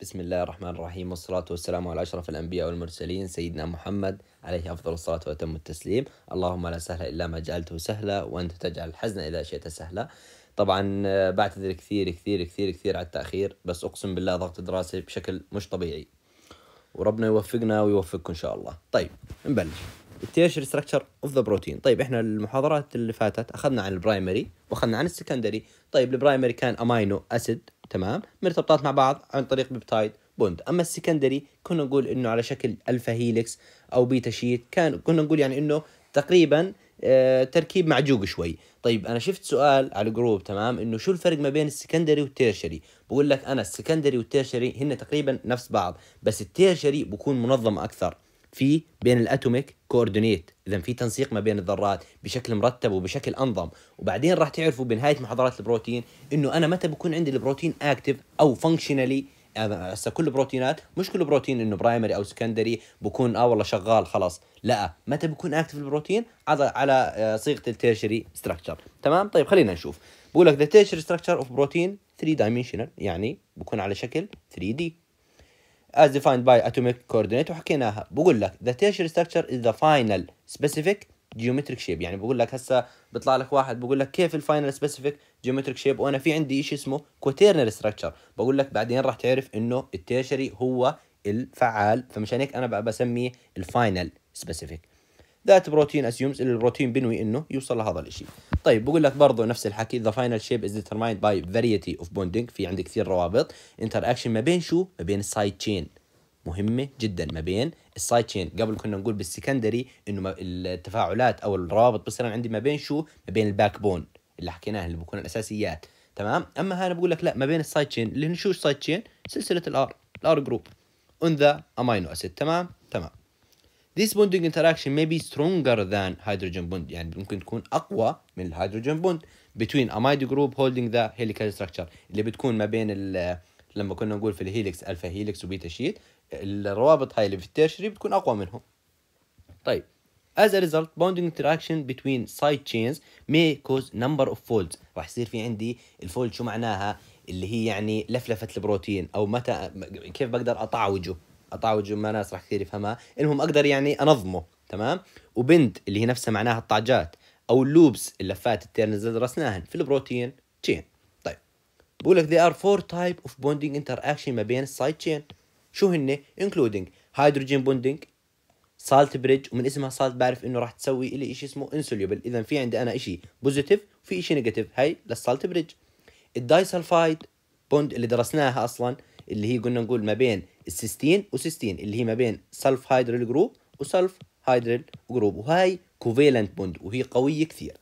بسم الله الرحمن الرحيم والصلاة والسلام على أشرف الأنبياء والمرسلين سيدنا محمد عليه أفضل الصلاة وأتم التسليم اللهم لا سهل إلا ما جعلته سهلا وأنت تجعل الحزن إذا شئت سهلا طبعا آه، بعتذر كثير كثير كثير كثير على التأخير بس أقسم بالله ضغط دراسي بشكل مش طبيعي وربنا يوفقنا ويوفقكم إن شاء الله طيب نبلش التيرشري ستراكشر اوف ذا بروتين طيب احنا المحاضرات اللي فاتت اخذنا عن البرايمري واخذنا عن السكندري طيب البرايمري كان امينو اسيد تمام مرتبطات مع بعض عن طريق بيبتايد بوند اما السكندري كنا نقول انه على شكل الفا هيلكس او بيتا شيت كان كنا نقول يعني انه تقريبا آه تركيب معجوق شوي طيب انا شفت سؤال على الجروب تمام انه شو الفرق ما بين السكندري والتيرشري بقول لك انا السكندري والتيرشري هن تقريبا نفس بعض بس التيرشري بكون منظم اكثر في بين الاتوميك كوردينيت اذا في تنسيق ما بين الذرات بشكل مرتب وبشكل انظم وبعدين راح تعرفوا بنهايه محاضرات البروتين انه انا متى بكون عندي البروتين اكتف او فانكشنالي هسه كل بروتينات مش كل بروتين انه برايمري او سكندري بكون اه والله شغال خلاص لا متى بكون اكتف البروتين على على آه، صيغه التيرشري ستراكشر تمام طيب خلينا نشوف بقول لك ذا تيرشري ستراكشر اوف بروتين 3 دايمنشنال يعني بكون على شكل 3 دي as defined by atomic coordinate وحكيناها بقول لك the tertiary structure is the final specific geometric shape يعني بقول لك هسه بيطلع لك واحد بقول لك كيف الفاينل specific geometric shape وانا في عندي شيء اسمه كوتيرنال structure بقول لك بعدين راح تعرف انه التيرشري هو الفعال فمشان هيك انا بقى بسميه الفاينل specific ذات بروتين اسيومز اللي البروتين بنوي انه يوصل لهذا الشيء طيب بقول لك برضه نفس الحكي ذا فاينل شيب از ديترمايند باي فاريتي اوف بوندينج في عندي كثير روابط انتر اكشن ما بين شو ما بين السايد تشين مهمه جدا ما بين السايد تشين قبل كنا نقول بالسكندري انه التفاعلات او الروابط بصير عندي ما بين شو ما بين الباك بون اللي حكيناها اللي بكون الاساسيات تمام اما هنا بقول لك لا ما بين السايد تشين اللي شو سايد تشين سلسله الار الار جروب اون ذا امينو اسيد تمام تمام this bonding interaction may be stronger than hydrogen bond يعني ممكن تكون اقوى من الهيدروجين بوند between amide group holding the helical structure اللي بتكون ما بين لما كنا نقول في الهيلكس الفا هيلكس وبيتا شيت الروابط هاي اللي في التيرشري بتكون اقوى منهم طيب As a result, bonding interaction between side chains may cause number of folds. راح يصير في عندي الفولد شو معناها؟ اللي هي يعني لفلفة البروتين او متى كيف بقدر اطعوجه اطعوج ما ناس راح كثير يفهمها المهم اقدر يعني انظمه تمام وبنت اللي هي نفسها معناها الطعجات او اللوبس اللفات التيرنز اللي درسناهن في البروتين تشين طيب بقول لك there are four type of bonding interaction ما بين السايد تشين شو هن including هيدروجين بوندينج salt بريدج ومن اسمها salt بعرف انه راح تسوي لي شيء اسمه انسوليبل اذا في عندي انا شيء بوزيتيف وفي شيء نيجاتيف هاي للسالت بريدج الدايسلفايد بوند اللي درسناها اصلا اللي هي قلنا نقول ما بين السيستين وسيستين اللي هي ما بين سلف هيدريل جروب وسلف هيدريل جروب وهاي كوفيلنت بوند وهي قويه كثير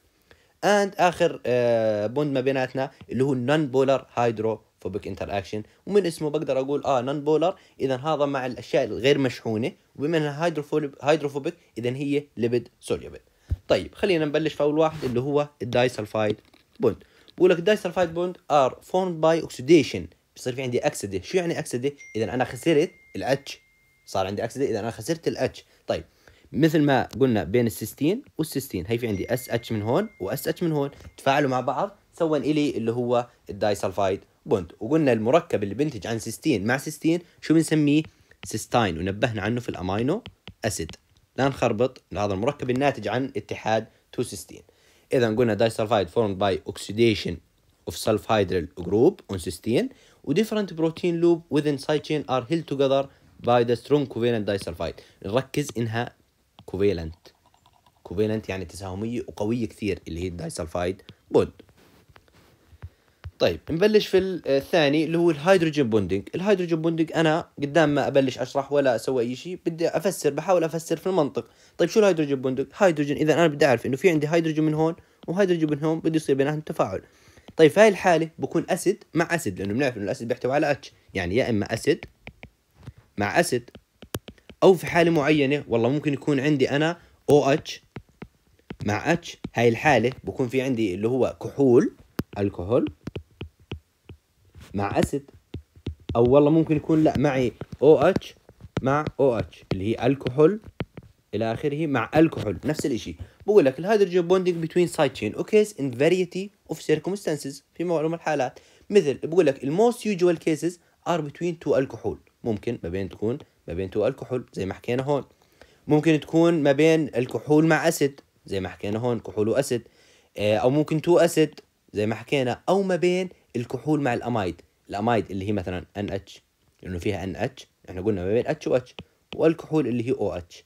اند اخر آه بوند ما بيناتنا اللي هو النون بولر هيدروفوبيك انتر اكشن ومن اسمه بقدر اقول اه نون بولر اذا هذا مع الاشياء الغير مشحونه وبما انها هيدروفوبيك اذا هي ليبيد سوليبل طيب خلينا نبلش في اول واحد اللي هو الدايسلفايد بوند بقول لك الدايسلفايد بوند ار فورمد باي اوكسيديشن بصير في عندي اكسده شو يعني اكسده اذا انا خسرت الاتش صار عندي اكسده اذا انا خسرت الاتش طيب مثل ما قلنا بين السيستين والسيستين هي في عندي اس اتش من هون واس اتش من هون تفاعلوا مع بعض سوى الي اللي هو الدايسلفايد بوند وقلنا المركب اللي بينتج عن سيستين مع سيستين شو بنسميه سيستاين ونبهنا عنه في الامينو اسيد لا نخربط هذا المركب الناتج عن اتحاد 2 سيستين اذا قلنا دايسلفايد فورمد باي اوكسيديشن اوف سلف جروب اون سيستين وديفرنت بروتين لوب within side chain are held together by the strong covalent disulfide نركز انها covalent covalent يعني تساهميه وقويه كثير اللي هي الدايسلفايد بوند طيب نبلش في الثاني اللي هو الهيدروجين بوندنج الهيدروجين بوندنج انا قدام ما ابلش اشرح ولا اسوي اي شيء بدي افسر بحاول افسر في المنطق طيب شو الهيدروجين بوندنج هيدروجين اذا انا بدي اعرف انه في عندي هيدروجين من هون وهيدروجين من هون بده يصير بيناتهم تفاعل طيب في هاي الحاله بكون اسيد مع اسيد لانه بنعرف انه الاسيد بيحتوي على اتش يعني يا اما اسيد مع اسيد او في حاله معينه والله ممكن يكون عندي انا او اتش مع اتش هاي الحاله بكون في عندي اللي هو كحول الكحول مع اسيد او والله ممكن يكون لا معي او اتش مع او اتش اللي هي الكحول الى اخره مع الكحول نفس الإشي بقول لك الهيدروجين بوندينج بتوين سايد تشين اوكيز ان فاريتي of circumstances في معلومة الحالات مثل بقول لك الموست يوجوال كيسز ار between تو الكحول ممكن ما بين تكون ما بين تو الكحول زي ما حكينا هون ممكن تكون ما بين الكحول مع أسد زي ما حكينا هون كحول وأسد او ممكن تو أسد زي ما حكينا او ما بين الكحول مع الامايد الامايد اللي هي مثلا ان اتش لانه فيها ان اتش احنا قلنا ما بين اتش H والكحول اللي هي او OH. اتش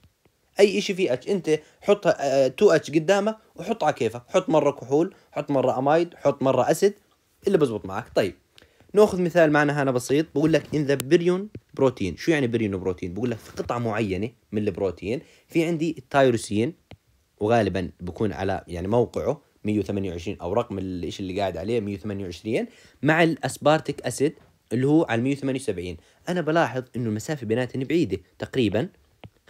اي شيء في اتش انت حط 2 آه، اتش قدامك وحط على كيفك حط مره كحول حط مره امايد حط مره اسيد اللي بزبط معك طيب ناخذ مثال معنا هنا بسيط بقول لك ان ذا بريون بروتين شو يعني بريون بروتين بقول لك في قطعه معينه من البروتين في عندي التايروسين وغالبا بكون على يعني موقعه 128 او رقم الشيء اللي قاعد عليه 128 مع الاسبارتيك اسيد اللي هو على 178 انا بلاحظ انه المسافه بيناتهم بعيده تقريبا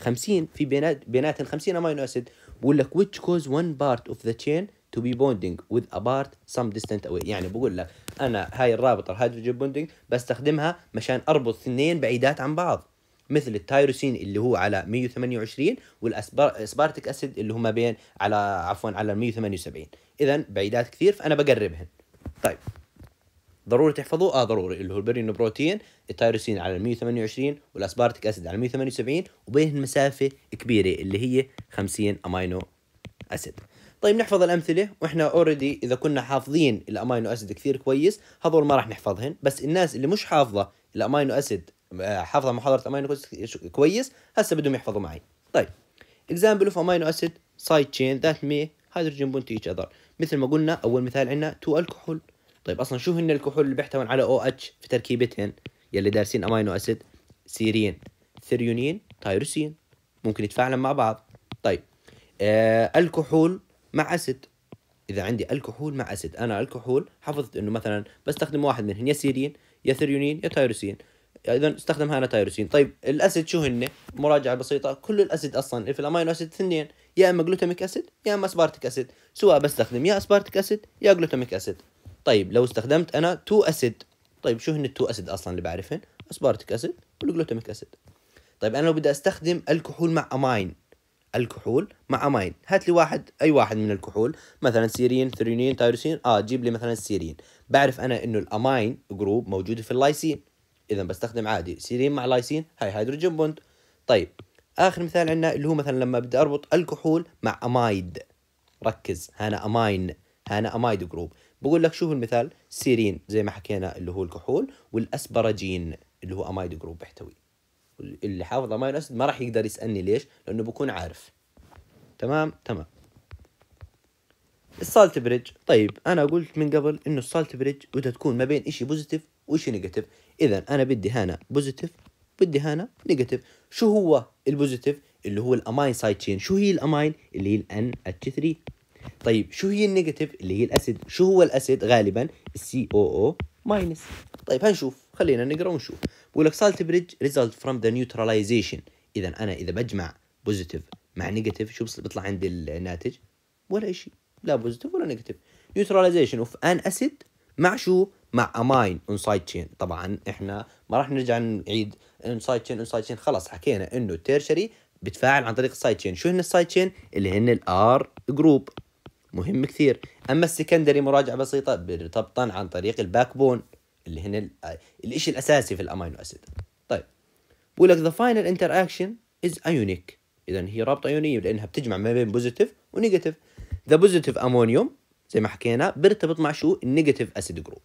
50 في بينات بيناتهم 50 امينو اسيد بقول لك which cause one part of the chain to be bonding with a part some distant away يعني بقول لك انا هاي الرابطه الهيدروجين بوندنج بستخدمها مشان اربط اثنين بعيدات عن بعض مثل التايروسين اللي هو على 128 والاسبارتيك اسيد اللي هو ما بين على عفوا على 178 اذا بعيدات كثير فانا بقربهن طيب ضروري تحفظوه اه ضروري اللي هو البرين بروتين التايروسين على 128 والاسبارتيك اسيد على 178 وبين مسافه كبيره اللي هي 50 امينو اسيد طيب نحفظ الامثله واحنا اوريدي اذا كنا حافظين الامينو اسيد كثير كويس هذول ما راح نحفظهن بس الناس اللي مش حافظه الامينو اسيد آه، حافظه محاضره امينو كويس هسه بدهم يحفظوا معي طيب اكزامبل اوف امينو اسيد سايد تشين ذات مي هيدروجين بونت ايتش اذر مثل ما قلنا اول مثال عندنا تو الكحول طيب اصلا شو هن الكحول اللي بيحتوي على او اتش في تركيبتهن يلي دارسين امينو اسيد سيرين ثريونين تايروسين ممكن يتفاعلن مع بعض طيب آه الكحول مع اسيد اذا عندي الكحول مع اسيد انا الكحول حفظت انه مثلا بستخدم واحد منهم يا سيرين يا ثريونين يا تايروسين اذا استخدمها انا تايروسين طيب الاسيد شو هن مراجعه بسيطه كل الاسيد اصلا في الامينو اسيد اثنين يا اما جلوتاميك اسيد يا اما اسبارتيك اسيد سواء بستخدم يا اسبارتيك اسيد يا جلوتاميك اسيد طيب لو استخدمت انا تو اسيد طيب شو هن التو اسيد اصلا اللي بعرفهن اسبارتيك اسيد والجلوتاميك اسيد طيب انا لو بدي استخدم الكحول مع اماين الكحول مع اماين هات لي واحد اي واحد من الكحول مثلا سيرين ثرينين تايروسين اه جيب لي مثلا السيرين بعرف انا انه الاماين جروب موجوده في اللايسين اذا بستخدم عادي سيرين مع لايسين هاي هيدروجين بوند طيب اخر مثال عندنا اللي هو مثلا لما بدي اربط الكحول مع امايد ركز هنا اماين هنا امايد جروب بقول لك شوف المثال سيرين زي ما حكينا اللي هو الكحول والاسبراجين اللي هو امايد جروب بيحتوي اللي حافظ امينو اسيد ما راح يقدر يسالني ليش لانه بكون عارف تمام تمام السالت بريدج طيب انا قلت من قبل انه السالت بريدج بدها تكون ما بين شيء بوزيتيف وشيء نيجاتيف اذا انا بدي هنا بوزيتيف بدي هنا نيجاتيف شو هو البوزيتيف اللي هو الامين سايد تشين شو هي الامين اللي هي الان اتش 3 طيب شو هي النيجاتيف اللي هي الاسيد شو هو الاسيد غالبا السي او او ماينس طيب هنشوف خلينا نقرا ونشوف بقول لك سالت بريدج ريزلت فروم ذا نيوتراليزيشن اذا انا اذا بجمع بوزيتيف مع نيجاتيف شو بيطلع عندي الناتج ولا شيء لا بوزيتيف ولا نيجاتيف نيوتراليزيشن اوف ان اسيد مع شو مع امين اون سايد تشين طبعا احنا ما راح نرجع نعيد اون سايد تشين اون سايد تشين خلاص حكينا انه التيرشري بتفاعل عن طريق السايد تشين شو هن السايد تشين اللي هن الار جروب مهم كثير اما السكندري مراجعه بسيطه طبطا عن طريق الباك بون اللي هن الشيء الاساسي في الامينو اسيد طيب بقول لك ذا فاينل انتر اكشن از ايونيك اذا هي رابطه ايونيه لانها بتجمع ما بين بوزيتيف ونيجاتيف ذا بوزيتيف امونيوم زي ما حكينا بيرتبط مع شو النيجاتيف اسيد جروب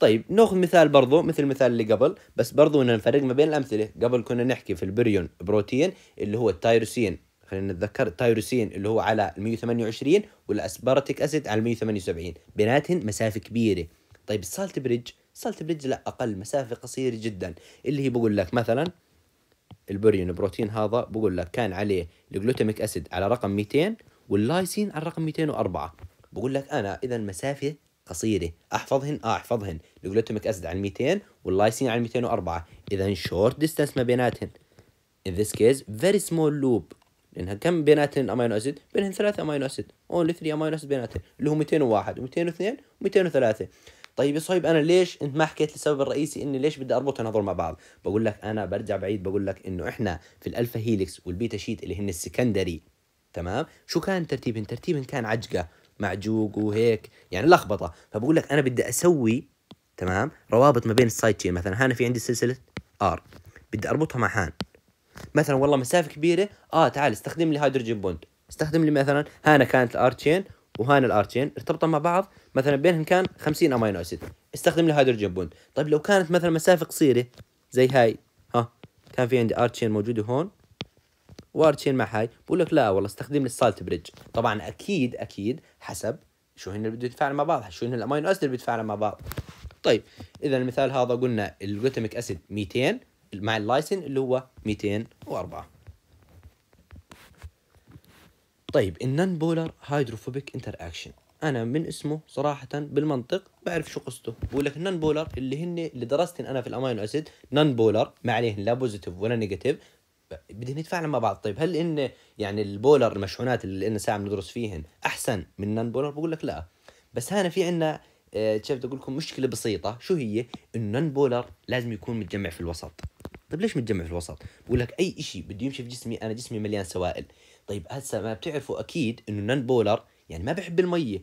طيب ناخذ مثال برضو مثل المثال اللي قبل بس برضو بدنا نفرق ما بين الامثله قبل كنا نحكي في البريون بروتين اللي هو التايروسين خلينا نتذكر التايروسين اللي هو على 128 والاسبارتيك اسيد على 178 بيناتهم مسافه كبيره طيب السالت بريدج السالت بريدج لا اقل مسافه قصيره جدا اللي هي بقول لك مثلا البريون بروتين هذا بقول لك كان عليه الجلوتاميك اسيد على رقم 200 واللايسين على رقم 204 بقول لك انا اذا مسافه قصيره احفظهن اه احفظهن الجلوتاميك اسيد على 200 واللايسين على 204 اذا شورت ديستانس ما بيناتهن in this case very small loop لانها كم بيناتهم امينو اسيد؟ بينهم ثلاثة امينو اسيد، اونلي 3 امينو اسيد بيناتهم اللي هو 201 و202 و203 طيب يا صهيب انا ليش انت ما حكيت السبب الرئيسي اني ليش بدي اربطهم هذول مع بعض بقول لك انا برجع بعيد بقول لك انه احنا في الالفا هيليكس والبيتا شيت اللي هن السكندري تمام شو كان ترتيبهم ترتيبهم كان عجقه معجوق وهيك يعني لخبطه فبقول لك انا بدي اسوي تمام روابط ما بين السايد تشين مثلا هان في عندي سلسله ار بدي اربطها مع هان مثلا والله مسافه كبيره اه تعال استخدم لي هيدروجين بوند استخدم لي مثلا هانا كانت الارتشين وهانا الارتشين ارتبطا مع بعض مثلا بينهم كان 50 امينو اسيد استخدم لي هيدروجين بوند طيب لو كانت مثلا مسافه قصيره زي هاي ها كان في عندي ارتشين موجوده هون وارتشين مع هاي بقول لك لا والله استخدم لي السالت بريدج طبعا اكيد اكيد حسب شو هن اللي بده يتفاعل مع بعض شو هن الامينو اسيد اللي بيتفاعلوا مع بعض طيب اذا المثال هذا قلنا الجلوتاميك اسيد 200 مع اللايسن اللي هو 204 طيب النن بولر هيدروفوبيك انتر اكشن انا من اسمه صراحه بالمنطق بعرف شو قصته بقول لك النن بولر اللي هن اللي درست انا في الامينو اسيد نن بولر ما عليهن لا بوزيتيف ولا نيجاتيف بدهن يتفاعلوا مع بعض طيب هل ان يعني البولر المشحونات اللي لنا ساعه بندرس فيهن احسن من النن بولر بقول لك لا بس هنا في عندنا شفت آه، اقول لكم مشكله بسيطه شو هي النن بولر لازم يكون متجمع في الوسط طيب ليش متجمع في الوسط بقول لك اي شيء بده يمشي في جسمي انا جسمي مليان سوائل طيب هسه ما بتعرفوا اكيد انه نان بولر يعني ما بحب الميه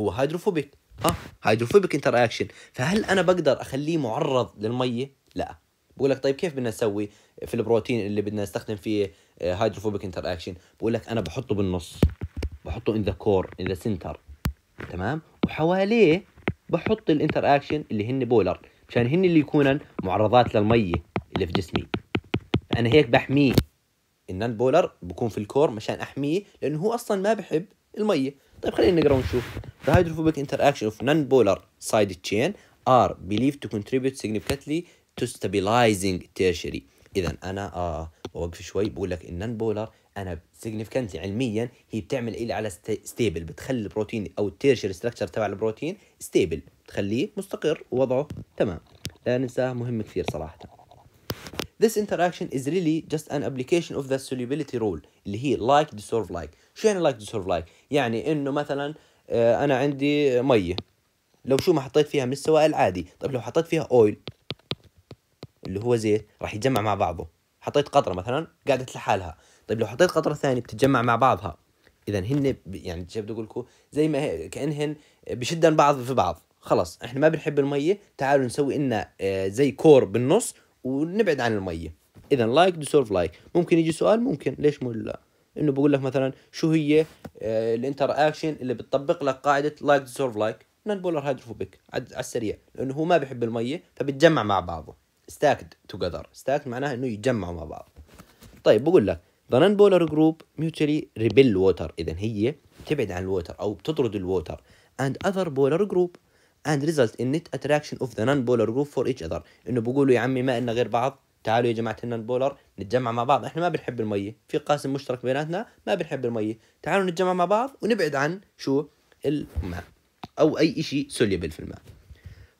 هو هيدروفوبيك ها هيدروفوبيك انتر اكشن فهل انا بقدر اخليه معرض للميه لا بقول لك طيب كيف بدنا نسوي في البروتين اللي بدنا نستخدم فيه آه، هيدروفوبيك انتر اكشن بقول لك انا بحطه بالنص بحطه ان ذا كور ان ذا سنتر تمام وحواليه بحط الانتر اكشن اللي هن بولر مشان هن اللي يكونن معرضات للميه اللي في جسمي فانا هيك بحميه النان بولر بكون في الكور مشان احميه لانه هو اصلا ما بحب الميه طيب خلينا نقرا ونشوف the hydrophobic interaction of non-polar sided chain are believed to contribute significantly to stabilizing tertiary اذا انا اه بوقف شوي بقول لك النان بولر انا سيجنفكنتلي علميا هي بتعمل إلي على ستيبل بتخلي البروتين او التيرشري ستراكشر تبع البروتين ستيبل بتخليه مستقر ووضعه تمام لا ننساه مهم كثير صراحه This interaction is really just an application of the solubility rule اللي هي like dissolve like شو يعني like dissolve like يعني انه مثلا آه، انا عندي ميه لو شو ما حطيت فيها من السوائل عادي طيب لو حطيت فيها اويل اللي هو زيت راح يتجمع مع بعضه حطيت قطره مثلا قعدت لحالها طيب لو حطيت قطره ثانيه بتتجمع مع بعضها اذا هن يعني شو بدي اقول لكم زي ما هي كانهن بشدن بعض في بعض خلص احنا ما بنحب الميه تعالوا نسوي لنا آه، زي كور بالنص ونبعد عن الميه اذا لايك ديسولف لايك ممكن يجي سؤال ممكن ليش مو لا انه بقول لك مثلا شو هي آه، الانتر اكشن اللي بتطبق لك قاعده لايك ديسولف لايك نون بولر هيدروفوبيك على السريع لانه هو ما بيحب الميه فبتجمع مع بعضه ستاكد توجذر ستاكد معناها انه يتجمعوا مع بعض طيب بقول لك ذا نون بولر جروب ميوتشلي ريبل ووتر اذا هي بتبعد عن الووتر او بتطرد الووتر اند اذر بولر جروب and result in net attraction of the non-polar group for each other انه بقولوا يا عمي ما إلنا غير بعض تعالوا يا جماعة النون بولر نتجمع مع بعض احنا ما بنحب المية في قاسم مشترك بيناتنا ما بنحب المية تعالوا نتجمع مع بعض ونبعد عن شو الماء او اي شيء سوليبل في الماء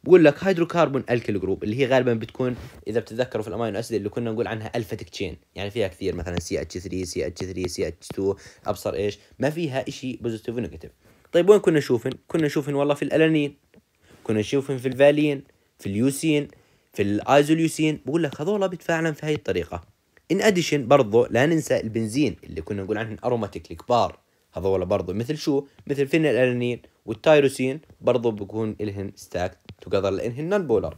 بقول لك هيدروكربون الكيل جروب اللي هي غالبا بتكون اذا بتتذكروا في الامينو اسيد اللي كنا نقول عنها الفا تكتشين يعني فيها كثير مثلا سي اتش 3 سي اتش 3 سي اتش 2 ابصر ايش ما فيها شيء بوزيتيف ونيجاتيف طيب وين كنا نشوفن كنا نشوفن والله في الالانين كنا نشوفهم في الفالين في اليوسين في الايزوليوسين بقول لك هذول بيتفاعلن في هاي الطريقه ان اديشن برضه لا ننسى البنزين اللي كنا نقول عنهم اروماتيك الكبار هذول برضه مثل شو مثل الانين والتايروسين برضه بكون الهن ستاك توجذر لانهن نون بولر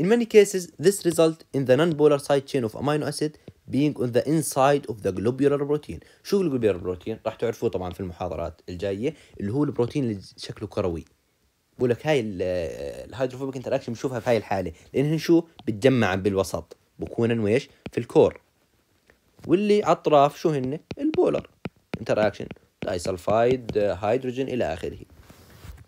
In many cases, this result in the non-polar side chain of amino acid being on the inside of the globular protein. شو الجلوبيولار بروتين؟ راح تعرفوه طبعا في المحاضرات الجاية اللي هو البروتين اللي شكله كروي. بقول لك هاي الهيدروفوبيك انتراكشن بنشوفها في هاي الحالة لأنه شو؟ بتجمع بالوسط بكون ويش؟ في الكور. واللي على الأطراف شو هن؟ البولر انتراكشن دايسلفايد، هيدروجين إلى آخره.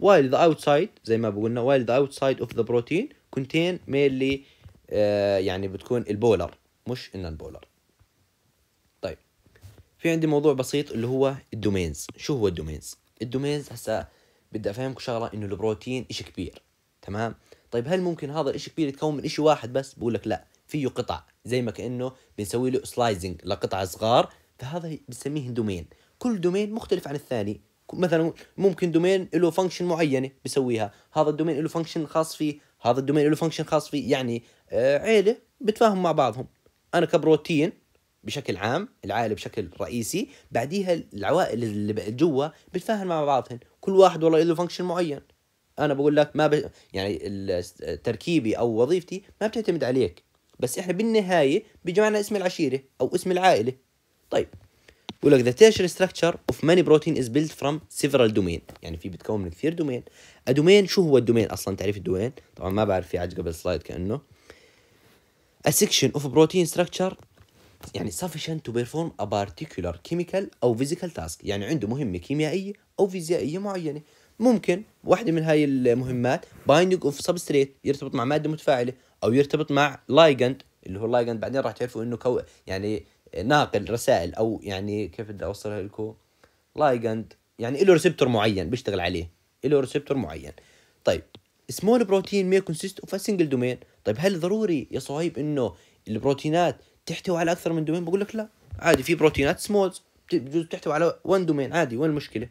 While the outside زي ما بقولنا while the outside of the protein كنتين ميلي آه، يعني بتكون البولر مش ان البولر طيب في عندي موضوع بسيط اللي هو الدومينز شو هو الدومينز الدومينز هسا بدي افهمكم شغله انه البروتين شيء كبير تمام طيب هل ممكن هذا الشيء كبير يتكون من شيء واحد بس بقول لك لا فيه قطع زي ما كانه بنسوي له سلايزنج لقطع صغار فهذا بنسميه دومين كل دومين مختلف عن الثاني مثلا ممكن دومين له فانكشن معينه بسويها هذا الدومين له فانكشن خاص فيه هذا الدومين له فانكشن خاص فيه يعني آه، عيله بتفاهم مع بعضهم انا كبروتين بشكل عام العائله بشكل رئيسي بعديها العوائل اللي جوا بتفاهم مع بعضهم كل واحد والله له فانكشن معين انا بقول لك ما ب... يعني تركيبي او وظيفتي ما بتعتمد عليك بس احنا بالنهايه بيجمعنا اسم العشيره او اسم العائله طيب يقول لك the tertiary structure of many protein is built from several domain يعني في بتكون من كثير دومين الدومين شو هو الدومين اصلا تعريف الدومين طبعا ما بعرف في عج قبل سلايد كانه a section of protein structure يعني sufficient to perform a particular chemical أو physical task يعني عنده مهمة كيميائية أو فيزيائية معينة ممكن واحدة من هاي المهمات binding of substrate يرتبط مع مادة متفاعلة أو يرتبط مع لايجند اللي هو اللايجند بعدين راح تعرفوا إنه كو يعني ناقل رسائل او يعني كيف بدي اوصلها لكم لايجند يعني له ريسبتور معين بيشتغل عليه له ريسبتور معين طيب سمول بروتين مي كونسيست اوف سنجل دومين طيب هل ضروري يا صهيب انه البروتينات تحتوي على اكثر من دومين بقول لك لا عادي في بروتينات سمولز بجوز تحتوي على وان دومين عادي وين المشكله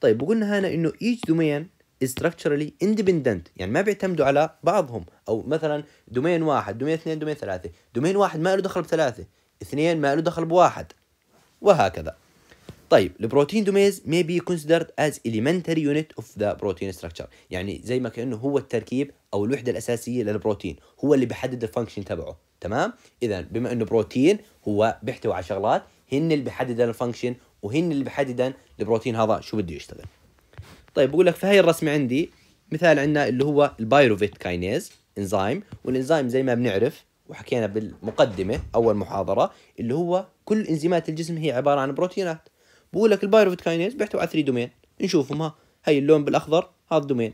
طيب لنا هنا انه ايتش دومين structurally independent يعني ما بيعتمدوا على بعضهم او مثلا دومين واحد دومين اثنين دومين ثلاثه دومين واحد ما له دخل بثلاثه اثنين ما له دخل بواحد وهكذا طيب البروتين دوميز may be considered as elementary unit of the protein structure يعني زي ما كانه هو التركيب او الوحده الاساسيه للبروتين هو اللي بيحدد الفانكشن تبعه تمام اذا بما انه بروتين هو بيحتوي على شغلات هن اللي بيحددن الفانكشن وهن اللي بيحددن البروتين هذا شو بده يشتغل طيب بقول لك في هي الرسمه عندي مثال عندنا اللي هو البايروفيت كاينيز انزيم والانزيم زي ما بنعرف وحكينا بالمقدمه اول محاضره اللي هو كل انزيمات الجسم هي عباره عن بروتينات بقول لك البايروفيت كاينيز بيحتوي على 3 دومين نشوفهم ها هي اللون بالاخضر هذا دومين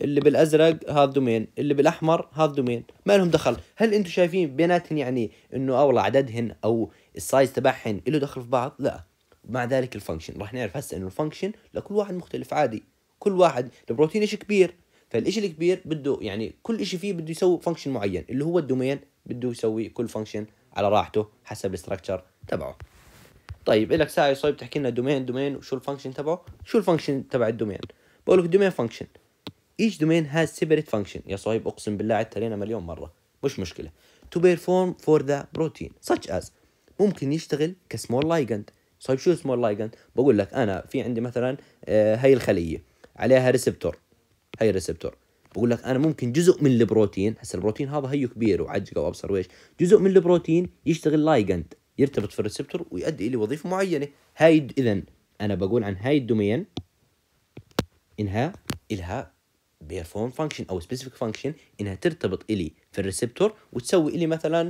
اللي بالازرق هذا دومين اللي بالاحمر هذا دومين ما لهم دخل هل انتم شايفين بيناتهم يعني انه اولى عددهن او السايز تبعهن له دخل في بعض لا مع ذلك الفانكشن راح نعرف هسه انه الفانكشن لكل واحد مختلف عادي كل واحد البروتين شيء كبير فالشيء الكبير بده يعني كل شيء فيه بده يسوي فانكشن معين اللي هو الدومين بده يسوي كل فانكشن على راحته حسب الاستراكشر تبعه طيب لك ساعه صايب تحكي لنا دومين دومين وشو الفانكشن تبعه شو الفانكشن تبع الدومين بقول لك دومين فانكشن ايش دومين هاز سيبريت فانكشن يا صايب اقسم بالله عدت مليون مره مش مشكله تو بيرفورم فور ذا بروتين such as ممكن يشتغل كسمول لايجند صايب شو سمول لايجند بقول لك انا في عندي مثلا آه، هاي الخليه عليها ريسبتور هاي الريسبتور بقول لك انا ممكن جزء من البروتين هسه البروتين هذا هيو كبير وعجقه وابصر ويش جزء من البروتين يشتغل لايجند يرتبط في الريسبتور ويؤدي الى وظيفه معينه هاي اذا انا بقول عن هاي الدومين انها الها بيرفورم فانكشن او سبيسيفيك فانكشن انها ترتبط الي في الريسبتور وتسوي الي مثلا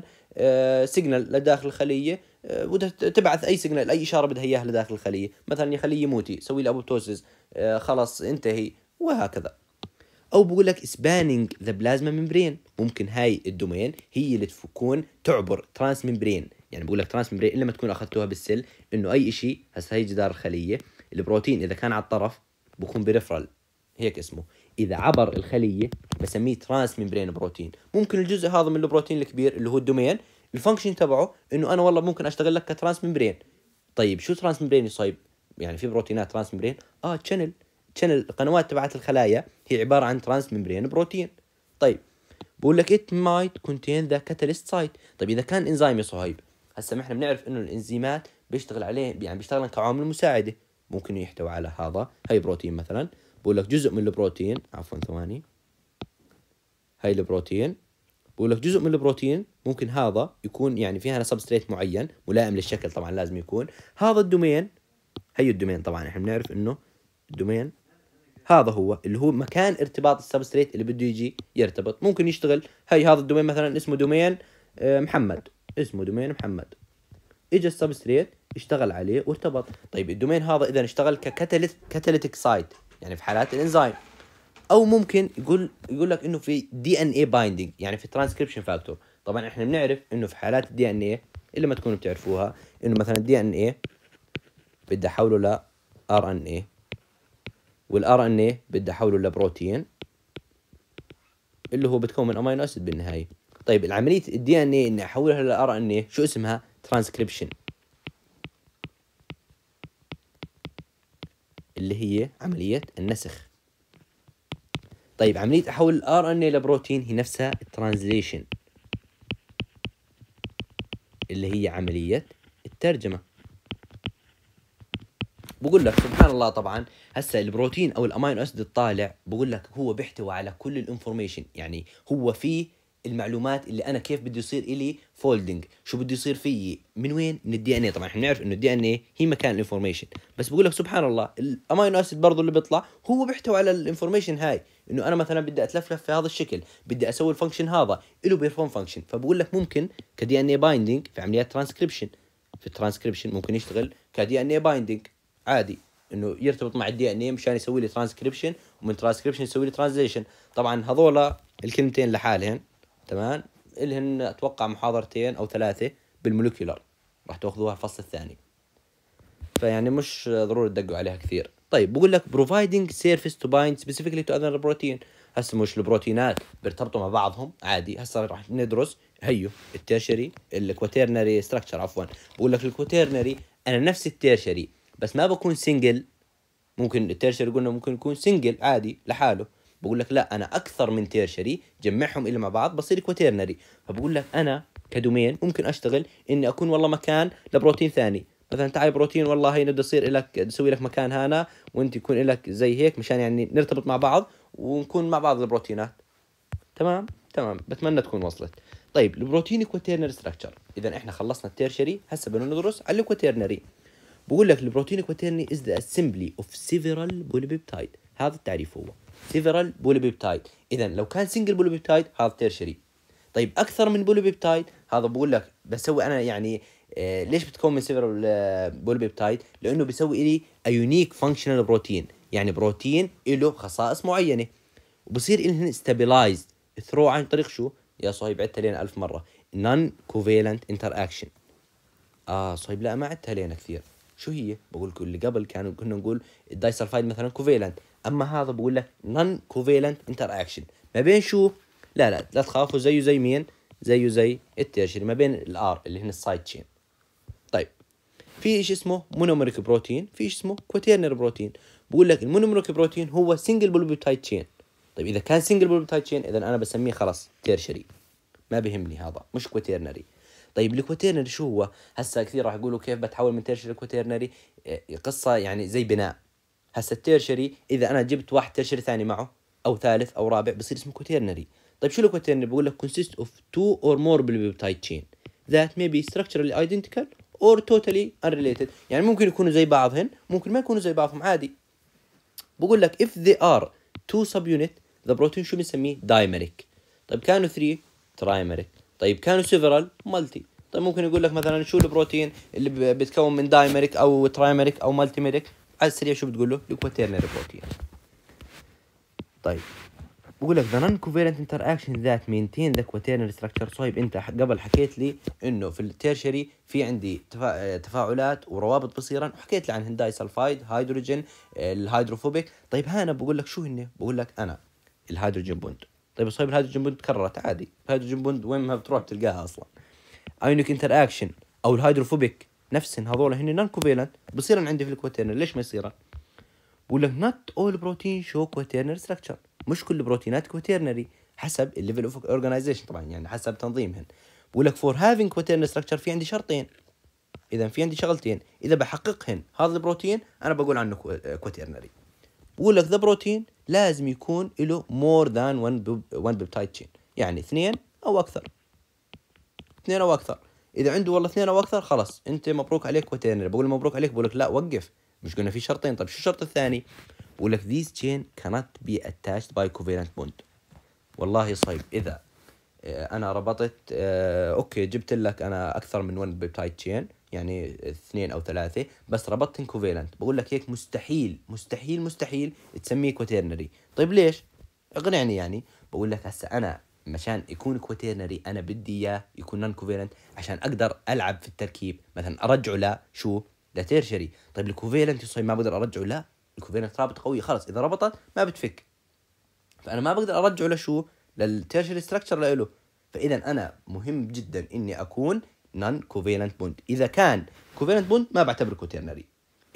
سيجنال آه، لداخل الخليه بدها آه، تبعث اي سيجنال اي اشاره بدها اياها لداخل الخليه مثلا يا خليه سوي لي ابوبتوزز خلص خلاص انتهي وهكذا او بقول لك سبانينج ذا بلازما ممبرين ممكن هاي الدومين هي اللي تكون تعبر ترانس ممبرين يعني بقول لك ترانس ممبرين الا ما تكون اخذتوها بالسل انه اي شيء هسه هي جدار الخليه البروتين اذا كان على الطرف بكون بريفرال هيك اسمه اذا عبر الخليه بسميه ترانس ممبرين بروتين ممكن الجزء هذا من البروتين الكبير اللي هو الدومين الفانكشن تبعه انه انا والله ممكن اشتغل لك كترانس ممبرين طيب شو ترانس ممبرين يصيب يعني في بروتينات ترانس ممبرين اه تشانل الشنل القنوات تبعت الخلايا هي عباره عن ترانس ممبرين بروتين طيب بقول لك ات مايت كونتين ذا كاتاليست سايت طيب اذا كان انزيم يا صهيب هسه ما احنا بنعرف انه الانزيمات بيشتغل عليه يعني بيشتغل كعوامل مساعده ممكن يحتوي على هذا هي بروتين مثلا بقول لك جزء من البروتين عفوا ثواني هاي البروتين بقول لك جزء من البروتين ممكن هذا يكون يعني فيها سبستريت معين ملائم للشكل طبعا لازم يكون هذا الدومين هي الدومين طبعا احنا بنعرف انه الدومين هذا هو اللي هو مكان ارتباط السبستريت اللي بده يجي يرتبط ممكن يشتغل هي هذا الدومين مثلا اسمه دومين آه، محمد اسمه دومين محمد اجى السبستريت اشتغل عليه وارتبط طيب الدومين هذا اذا اشتغل ككاتاليت كاتاليتيك سايت يعني في حالات الانزيم او ممكن يقول يقول لك انه في دي ان اي بايندينج يعني في ترانسكريبشن فاكتور طبعا احنا بنعرف انه في حالات الدي ان اي اللي ما تكونوا بتعرفوها انه مثلا الدي ان اي بدي احوله ل ار ان اي والار ان اي بدي احوله لبروتين اللي هو بتكون من امينو اسيد بالنهايه طيب العمليه الدي ان اي اني احولها للار ان اي شو اسمها ترانسكريبشن اللي هي عمليه النسخ طيب عمليه احول الار ان اي لبروتين هي نفسها الترانزليشن اللي هي عمليه الترجمه بقول لك سبحان الله طبعا هسه البروتين او الامينو اسيد الطالع بقول لك هو بيحتوى على كل الانفورميشن يعني هو فيه المعلومات اللي انا كيف بده يصير الي فولدنج شو بده يصير فيي من وين من الدي ان اي طبعا احنا بنعرف انه الدي ان اي هي مكان الانفورميشن بس بقول لك سبحان الله الامينو اسيد برضه اللي بيطلع هو بيحتوى على الانفورميشن هاي انه انا مثلا بدي اتلفلف في هذا الشكل بدي اسوي الفانكشن هذا له بيرفورم فانكشن فبقول لك ممكن كدي ان اي بايندينج في عمليات ترانسكريبشن في الترانسكريبشن ممكن يشتغل كدي ان اي بايندينج عادي انه يرتبط مع الدي ان اي مشان يسوي لي ترانسكريبشن ومن ترانسكريبشن يسوي لي ترانزليشن طبعا هذولا الكلمتين لحالهن تمام الهن اتوقع محاضرتين او ثلاثه بالمولكيولر راح تاخذوها الفصل الثاني فيعني مش ضروري تدقوا عليها كثير طيب بقول لك بروفايدنج سيرفيس تو بايند سبيسيفيكلي تو اذر بروتين هسه مش البروتينات بيرتبطوا مع بعضهم عادي هسه راح ندرس هيو التيرشري الكواتيرنري ستراكشر عفوا بقول لك الكواتيرنري انا نفس التيرشري بس ما بكون سنجل ممكن التيرشري قلنا ممكن يكون سنجل عادي لحاله بقول لك لا انا اكثر من تيرشري جمعهم الى مع بعض بصير كواتيرنري فبقول لك انا كدومين ممكن اشتغل اني اكون والله مكان لبروتين ثاني مثلا تعال بروتين والله هي بدي يصير لك تسوي لك مكان هنا وانت يكون لك زي هيك مشان يعني نرتبط مع بعض ونكون مع بعض البروتينات تمام تمام بتمنى تكون وصلت طيب البروتين كواتيرنري ستراكشر اذا احنا خلصنا التيرشري هسه بدنا ندرس على الكواتيرنري بقول لك البروتين الكوتيرني از ذا اسمبلي اوف سيفرال بوليبيبتايد هذا التعريف هو سيفرال بوليبيبتايد اذا لو كان سنجل بوليبيبتايد هذا تيرشري طيب اكثر من بوليبيبتايد هذا بقول لك بسوي انا يعني آه، ليش بتكون من سيفرال آه، بوليبيبتايد لانه بيسوي لي يونيك فانكشنال بروتين يعني بروتين له خصائص معينه وبصير انه ستابلايزد ثرو عن طريق شو يا صهيب عدتها لنا ألف مرة نون كوفيلنت انتر اكشن اه صهيب لا ما عدتها لنا كثير شو هي؟ بقول لكم اللي قبل كانوا كنا نقول الدايسلفايد مثلا كوفيلنت اما هذا بقول لك نون كوفيلنت انتر اكشن ما بين شو؟ لا لا لا تخافوا زيه زي مين؟ زيه زي التيرشري ما بين الار اللي هن السايد تشين طيب في ايش اسمه مونومريك بروتين في ايش اسمه كوتيرنر بروتين بقول لك المونومريك بروتين هو سنجل بولبيبتايد تشين طيب اذا كان سنجل بولبيبتايد تشين اذا انا بسميه خلاص تيرشري ما بيهمني هذا مش كوتيرنري طيب الكوتيرنري شو هو هسا كثير راح يقولوا كيف بتحول من تيرشري لكوتيرنري إيه، قصه يعني زي بناء هسا التيرشري اذا انا جبت واحد تيرشري ثاني معه او ثالث او رابع بصير اسمه كوتيرنري طيب شو الكوتيرنري بقول لك consist of two or more polypeptide chain that may be structurally identical or totally unrelated يعني ممكن يكونوا زي بعضهن ممكن ما يكونوا زي بعضهم عادي بقول لك if they are two يونت the protein شو بنسميه دايمريك. طيب كانوا 3 ترايمريك طيب كانوا سيفرال مالتي طيب ممكن يقول لك مثلا شو البروتين اللي بيتكون من دايمريك او ترايمريك او مالتيمريك على السريع شو بتقول له الكواتيرنري بروتين طيب بقول لك the non-covalent interaction that maintain the quaternary structure صهيب انت قبل حكيت لي انه في التيرشري في عندي تفا... آه، تفاعلات وروابط بصيرا وحكيت لي عن هنداي سلفايد هيدروجين الهيدروفوبيك طيب هنا بقول لك شو هن بقول لك انا الهيدروجين بوند طيب الصهيب الهيدروجين بوند تكررت عادي الهيدروجين بوند وين ما بتروح بتلقاها اصلا ايونيك انتر اكشن او الهيدروفوبيك نفسن هذول هن نون كوفيلنت بصيرن عندي في الكواتيرنر ليش ما يصيرن؟ بقول لك نوت اول بروتين شو كواتيرنر ستراكشر مش كل البروتينات كوتيرنري حسب الليفل اوف اورجنايزيشن طبعا يعني حسب تنظيمهن بقول لك فور هافينج كواتيرنر ستراكشر في عندي شرطين اذا في عندي شغلتين اذا بحققهن هذا البروتين انا بقول عنه كوتيرنري بقول لك ذا بروتين لازم يكون له مور ذان 1 بيبتايد تشين يعني اثنين او اكثر اثنين او اكثر اذا عنده والله اثنين او اكثر خلاص انت مبروك عليك وتيرنري بقول مبروك عليك بقول لك لا وقف مش قلنا في شرطين طيب شو الشرط الثاني بقول لك ذيس تشين كانت بي اتاشد باي كوفيلنت بوند والله صعب اذا آه، انا ربطت آه، اوكي جبت لك انا اكثر من 1 بيبتايد تشين يعني اثنين او ثلاثه بس ربطتهم كوفيلنت بقول لك هيك مستحيل مستحيل مستحيل تسميه كوتيرنري طيب ليش اقنعني يعني بقول لك هسه انا مشان يكون كوتيرنري انا بدي اياه يكون نون كوفيلنت عشان اقدر العب في التركيب مثلا ارجعه لشو لتيرشري طيب الكوفيلنت يصير ما بقدر ارجعه لا الكوفيلنت رابط قوي خلص اذا ربطت ما بتفك فانا ما بقدر ارجعه لشو للتيرشري ستراكشر له فاذا انا مهم جدا اني اكون non covalent bond اذا كان covalent bond ما بعتبره كوتيرنري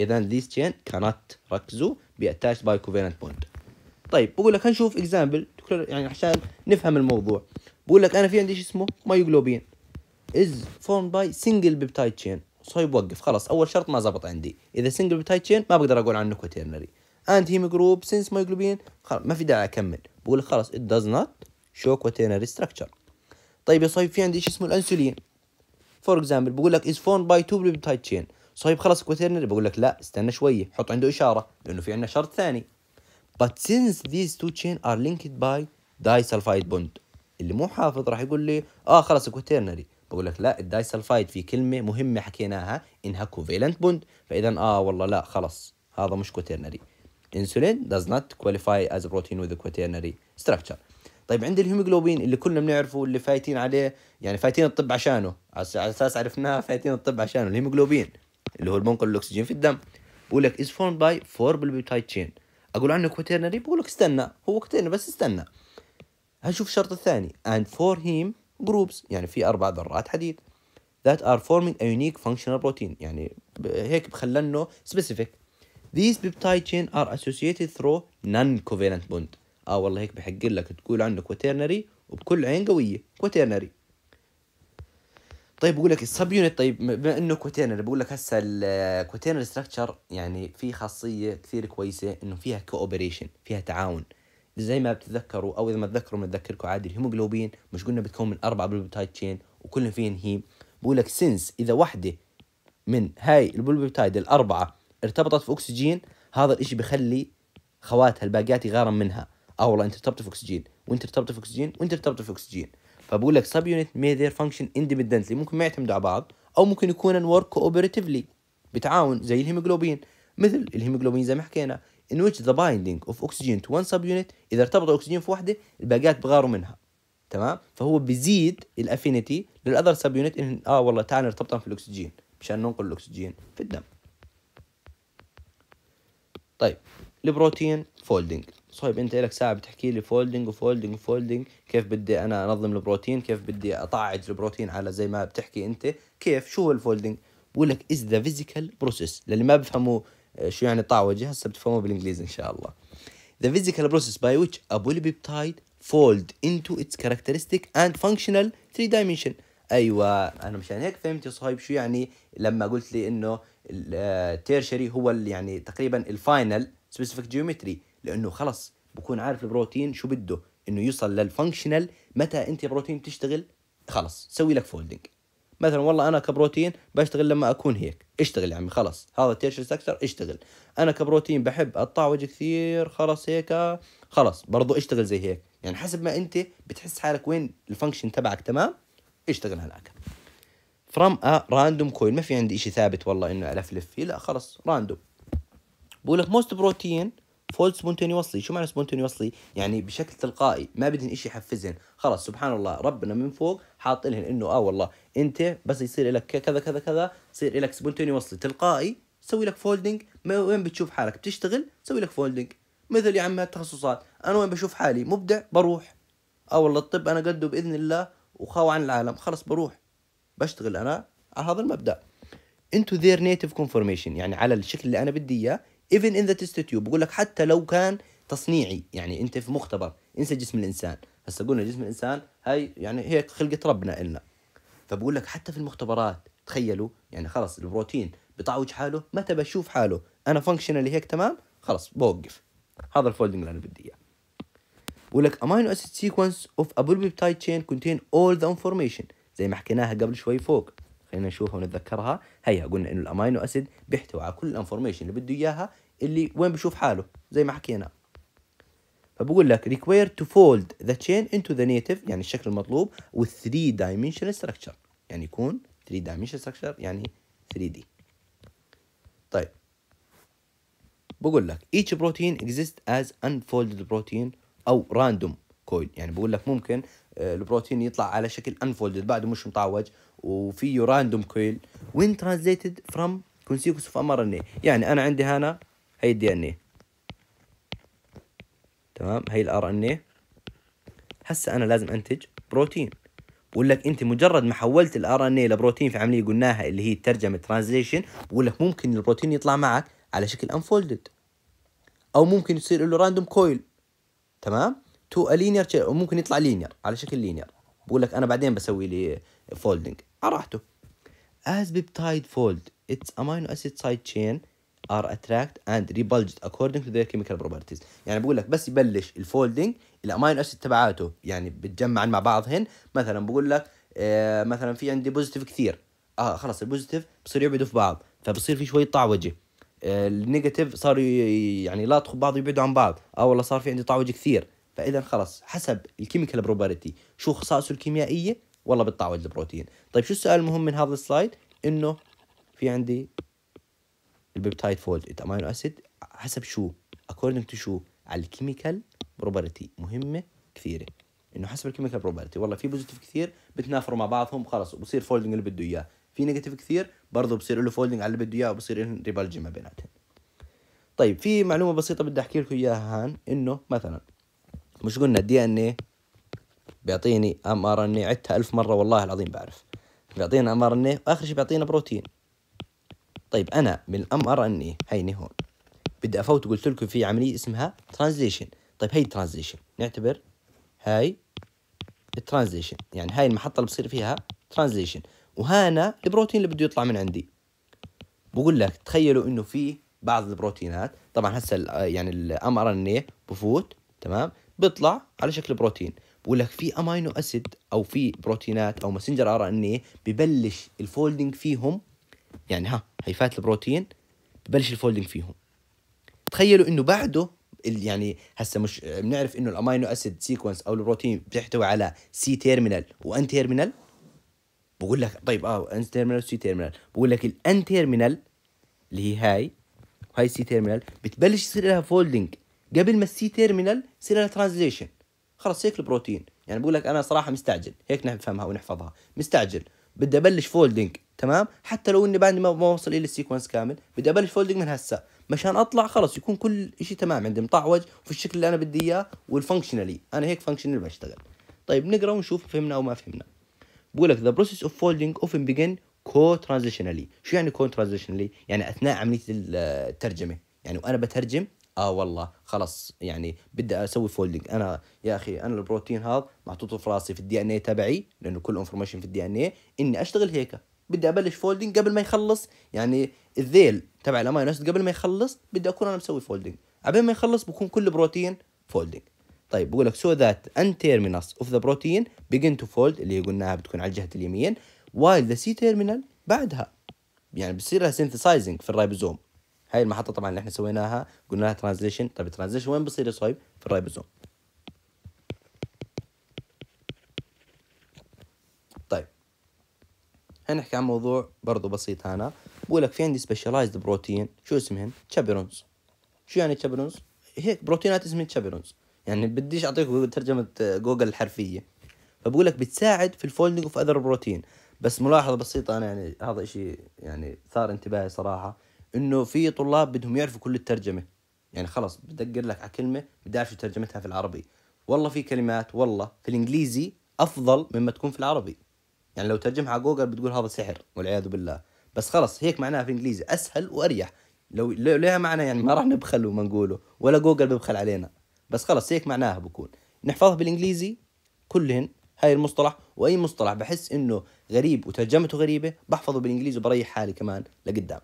اذا these تشين cannot ركزوا باتاش باي كوفيلنت بوند طيب بقول لك هنشوف اكزامبل يعني عشان نفهم الموضوع بقول لك انا في عندي شيء اسمه مايوجلوبين is formed by single peptide chain صايب وقف خلاص اول شرط ما زبط عندي اذا single peptide chain ما بقدر اقول عنه كوتيرنري and هيم جروب سينس مايوجلوبين خلاص ما في داعي اكمل بقول لك خلاص it does not show quaternary structure طيب يا صايب في عندي شيء اسمه الانسولين فور اكزامبل بقول لك از فون باي تو بيبتايد تشين صايب خلاص كوترنري بقول لك لا استنى شويه حط عنده اشاره لانه في عندنا شرط ثاني but since these two chain are linked by disulfide bond اللي مو حافظ راح يقول لي اه خلاص كوترنري بقول لك لا الدايسلفايد في كلمه مهمه حكيناها انها كوفالنت بوند فاذا اه والله لا خلاص هذا مش كوترنري انسولين does not qualify as a protein with a quaternary structure طيب عند الهيموجلوبين اللي كلنا بنعرفه اللي فايتين عليه يعني فايتين الطب عشانه على اساس عرفناه فايتين الطب عشانه الهيموجلوبين اللي هو المنقل الاكسجين في الدم بقول لك از فورم باي فور بالبيوتايد تشين اقول عنه كوتيرنري بقول لك استنى هو كوتيرنري بس استنى هنشوف الشرط الثاني and فور هيم جروبس يعني في اربع ذرات حديد that are forming a unique functional protein يعني هيك بخلنه specific these بيبتايد تشين are associated through non-covalent bond اه والله هيك بحق لك تقول عنه كوتيرنري وبكل عين قويه كوتيرنري طيب بقول لك السب يونت طيب بما انه كوتيرنري بقول لك هسه الكوتيرنري ستراكشر آه، يعني في خاصيه كثير كويسه انه فيها كوبريشن فيها تعاون زي ما بتتذكروا او اذا ما تذكروا بنذكركم عادي الهيموجلوبين مش قلنا بتكون من اربع بروبتايد تشين وكل فيهن هيم بقول لك سنس اذا وحده من هاي البروبتايد الاربعه ارتبطت في اكسجين هذا الاشي بخلي خواتها الباقيات يغارم منها اه والله انت ارتبط في اكسجين وانت ارتبط في اكسجين وانت ارتبط في اكسجين فبقول لك سب يونت مي ذير فانكشن اندبندنتلي ممكن ما يعتمدوا على بعض او ممكن يكون ورك كووبريتفلي بتعاون زي الهيموجلوبين مثل الهيموجلوبين زي ما حكينا in which the binding of oxygen to one subunit اذا ارتبط الاكسجين في واحده الباقيات بغاروا منها تمام فهو بيزيد الافينيتي للاذر سبيونت ان اه والله تعال نرتبطهم في الاكسجين مشان ننقل الاكسجين في الدم طيب البروتين فولدينج صهيب انت لك ساعه بتحكي لي فولدنج وفولدنج وفولدنج كيف بدي انا انظم البروتين كيف بدي اطعج البروتين على زي ما بتحكي انت كيف شو هو الفولدنج بقول لك از ذا فيزيكال بروسيس للي ما بفهموا آه، شو يعني طعوجه هسه بتفهموا بالانجليزي ان شاء الله ذا فيزيكال بروسيس باي ويتش ا بوليبيبتايد فولد انتو اتس كاركترستيك اند فانكشنال 3 dimension ايوه انا مشان هيك فهمت يا صهيب شو يعني لما قلت لي انه التيرشري آه، هو يعني تقريبا الفاينل سبيسيفيك جيومتري لانه خلص بكون عارف البروتين شو بده انه يوصل للفانكشنال متى انت بروتين بتشتغل خلص سوي لك فولدنج مثلا والله انا كبروتين بشتغل لما اكون هيك اشتغل يا عمي خلص هذا تيرشر سكتر اشتغل انا كبروتين بحب اقطع وجه كثير خلص هيك خلص برضو اشتغل زي هيك يعني حسب ما انت بتحس حالك وين الفانكشن تبعك تمام اشتغل هناك فرام ا راندوم كوين ما في عندي شيء ثابت والله انه الفلف فيه لا خلص راندوم بقول لك موست بروتين فولد وصلي شو معنى وصلي يعني بشكل تلقائي ما بدهن شيء يحفزهن خلص سبحان الله ربنا من فوق حاط لهن انه اه والله انت بس يصير لك كذا كذا كذا يصير لك وصلي تلقائي سوي لك فولدنج وين بتشوف حالك بتشتغل سوي لك فولدنج مثل يا عم التخصصات انا وين بشوف حالي مبدع بروح اه والله الطب انا قده باذن الله وخاو عن العالم خلص بروح بشتغل انا على هذا المبدا انتو ذير نيتف كونفورميشن يعني على الشكل اللي انا بدي اياه even in the test tube بقول لك حتى لو كان تصنيعي يعني انت في مختبر انسى جسم الانسان هسه قلنا جسم الانسان هاي يعني هيك خلقه ربنا النا فبقول لك حتى في المختبرات تخيلوا يعني خلص البروتين بطعوج حاله متى بشوف حاله انا فانكشنالي هيك تمام خلص بوقف هذا الفولدنج اللي انا بدي اياه بقول لك امينو اسيد سيكونس اوف ابول بيبتايد تشين كونتين اول ذا انفورميشن زي ما حكيناها قبل شوي فوق خلينا نشوفها ونتذكرها هيا قلنا انه الامينو اسيد بيحتوي على كل الانفورميشن اللي بده اياها اللي وين بشوف حاله زي ما حكينا فبقول لك required to fold the chain into the native يعني الشكل المطلوب with 3 dimensional structure يعني يكون 3 dimensional structure يعني 3D طيب بقول لك each protein exists as unfolded protein او random coil يعني بقول لك ممكن آه، البروتين يطلع على شكل انفولدد بعده مش مطعوج وفيه راندوم كويل وين ترانزليتد فروم كونسيكوس اوف ام ار ان يعني انا عندي هنا هي الدي ان اي تمام هي الار ان اي هسه انا لازم انتج بروتين بقول لك انت مجرد ما حولت الار ان اي لبروتين في عمليه قلناها اللي هي الترجمه ترانزليشن بقول لك ممكن البروتين يطلع معك على شكل انفولدد او ممكن يصير له راندوم كويل تمام تو لينير وممكن يطلع لينير على شكل لينير بقول لك انا بعدين بسوي لي فولدنج على راحته As peptide fold its amino acid side chain are attracted and repulsed according to their chemical properties يعني بقول لك بس يبلش الفولدنج الامينو اسيد تبعاته يعني بتجمعن مع بعضهن مثلا بقول لك آه مثلا في عندي بوزيتيف كثير اه خلص البوزيتيف بصير يبعدوا في بعض فبصير في شويه طعوجه آه النيجاتيف صار يعني يلاطخوا بعض يبعدوا عن بعض اه والله صار في عندي طعوجه كثير فاذا خلص حسب الكيميكال بروبرتي شو خصائصه الكيميائيه والله بتطعوج البروتين طيب شو السؤال المهم من هذا السلايد انه في عندي البيبتايد فولد امينو اسيد حسب شو اكوردنج تو شو على الكيميكال بروبرتي مهمه كثيره انه حسب الكيميكال بروبرتي والله في بوزيتيف كثير بتنافروا مع بعضهم خلص وبصير فولدنج اللي بده اياه في نيجاتيف كثير برضه بصير له فولدنج على اللي بده اياه وبصير لهم ريبالجي ما بيناتهم طيب في معلومه بسيطه بدي احكي لكم اياها هان انه مثلا مش قلنا الدي ان ايه بيعطيني ام ار ان اي عدتها ألف مره والله العظيم بعرف بيعطينا ام ار ان اي واخر شيء بيعطينا بروتين طيب انا من الام ار ان اي هيني هون بدي افوت قلت لكم في عمليه اسمها ترانزليشن طيب هي ترانزيشن نعتبر هاي الترانزليشن يعني هاي المحطه اللي بصير فيها ترانزليشن وهنا البروتين اللي بده يطلع من عندي بقول لك تخيلوا انه في بعض البروتينات طبعا هسه يعني الام ار ان اي بفوت تمام بيطلع على شكل بروتين بقول لك في امينو اسيد او في بروتينات او ماسنجر ار ان اي ببلش الفولدنج فيهم يعني ها هي فات البروتين ببلش الفولدنج فيهم تخيلوا انه بعده يعني هسه مش بنعرف انه الامينو اسيد سيكونس او البروتين بتحتوي على سي تيرمينال وان تيرمينال بقول لك طيب اه ان تيرمينال وسي تيرمينال بقول لك الان تيرمينال اللي هي هاي وهي سي تيرمينال بتبلش يصير لها فولدنج قبل ما السي تيرمينال يصير لها ترانزليشن خلاص هيك البروتين يعني بقول لك انا صراحه مستعجل هيك نفهمها ونحفظها مستعجل بدي ابلش فولدنج تمام حتى لو اني بعد ما وصل الى السيكونس كامل بدي ابلش فولدنج من هسه مشان اطلع خلص يكون كل شيء تمام عندي مطعوج وفي الشكل اللي انا بدي اياه والفانكشنالي انا هيك فانكشنال بشتغل طيب نقرا ونشوف فهمنا او ما فهمنا بقول لك ذا بروسيس اوف فولدنج اوفن بيجن كو ترانزيشنالي شو يعني كو ترانزيشنالي يعني اثناء عمليه الترجمه يعني وانا بترجم اه والله خلاص يعني بدي اسوي فولدنج انا يا اخي انا البروتين هذا محطوطه في راسي في الدي ان اي تبعي لانه كل انفورميشن في الدي ان اي اني اشتغل هيك بدي ابلش فولدنج قبل ما يخلص يعني الذيل تبع الامينو اسيد قبل ما يخلص بدي اكون انا مسوي فولدنج قبل ما يخلص بكون كل بروتين فولدنج طيب بقول لك سو ذات ان تيرمينس اوف ذا بروتين بيجن تو فولد اللي قلناها بتكون على الجهه اليمين وايل ذا سي تيرمينال بعدها يعني بصير لها سينثسايزنج في الرايبوزوم هاي المحطه طبعا اللي احنا سويناها قلنا لها ترانزليشن طيب الترانزليشن وين بصير يا صهيب في الرايبوزوم طيب هنحكي عن موضوع برضه بسيط هنا بقول لك في عندي سبيشاليزد بروتين شو اسمهن تشابيرونز شو يعني تشابيرونز هيك بروتينات اسمها تشابيرونز يعني بديش اعطيكم ترجمه جوجل الحرفيه فبقول لك بتساعد في الفولدنج اوف اذر بروتين بس ملاحظه بسيطه انا يعني هذا اشي يعني ثار انتباهي صراحه انه في طلاب بدهم يعرفوا كل الترجمه يعني خلص بدقر لك على كلمه بدي اعرف ترجمتها في العربي والله في كلمات والله في الانجليزي افضل مما تكون في العربي يعني لو ترجمها على جوجل بتقول هذا سحر والعياذ بالله بس خلص هيك معناها في الانجليزي اسهل واريح لو لها معنى يعني ما راح نبخل وما نقوله ولا جوجل ببخل علينا بس خلص هيك معناها بكون نحفظها بالانجليزي كلهن هاي المصطلح واي مصطلح بحس انه غريب وترجمته غريبه بحفظه بالانجليزي وبريح حالي كمان لقدام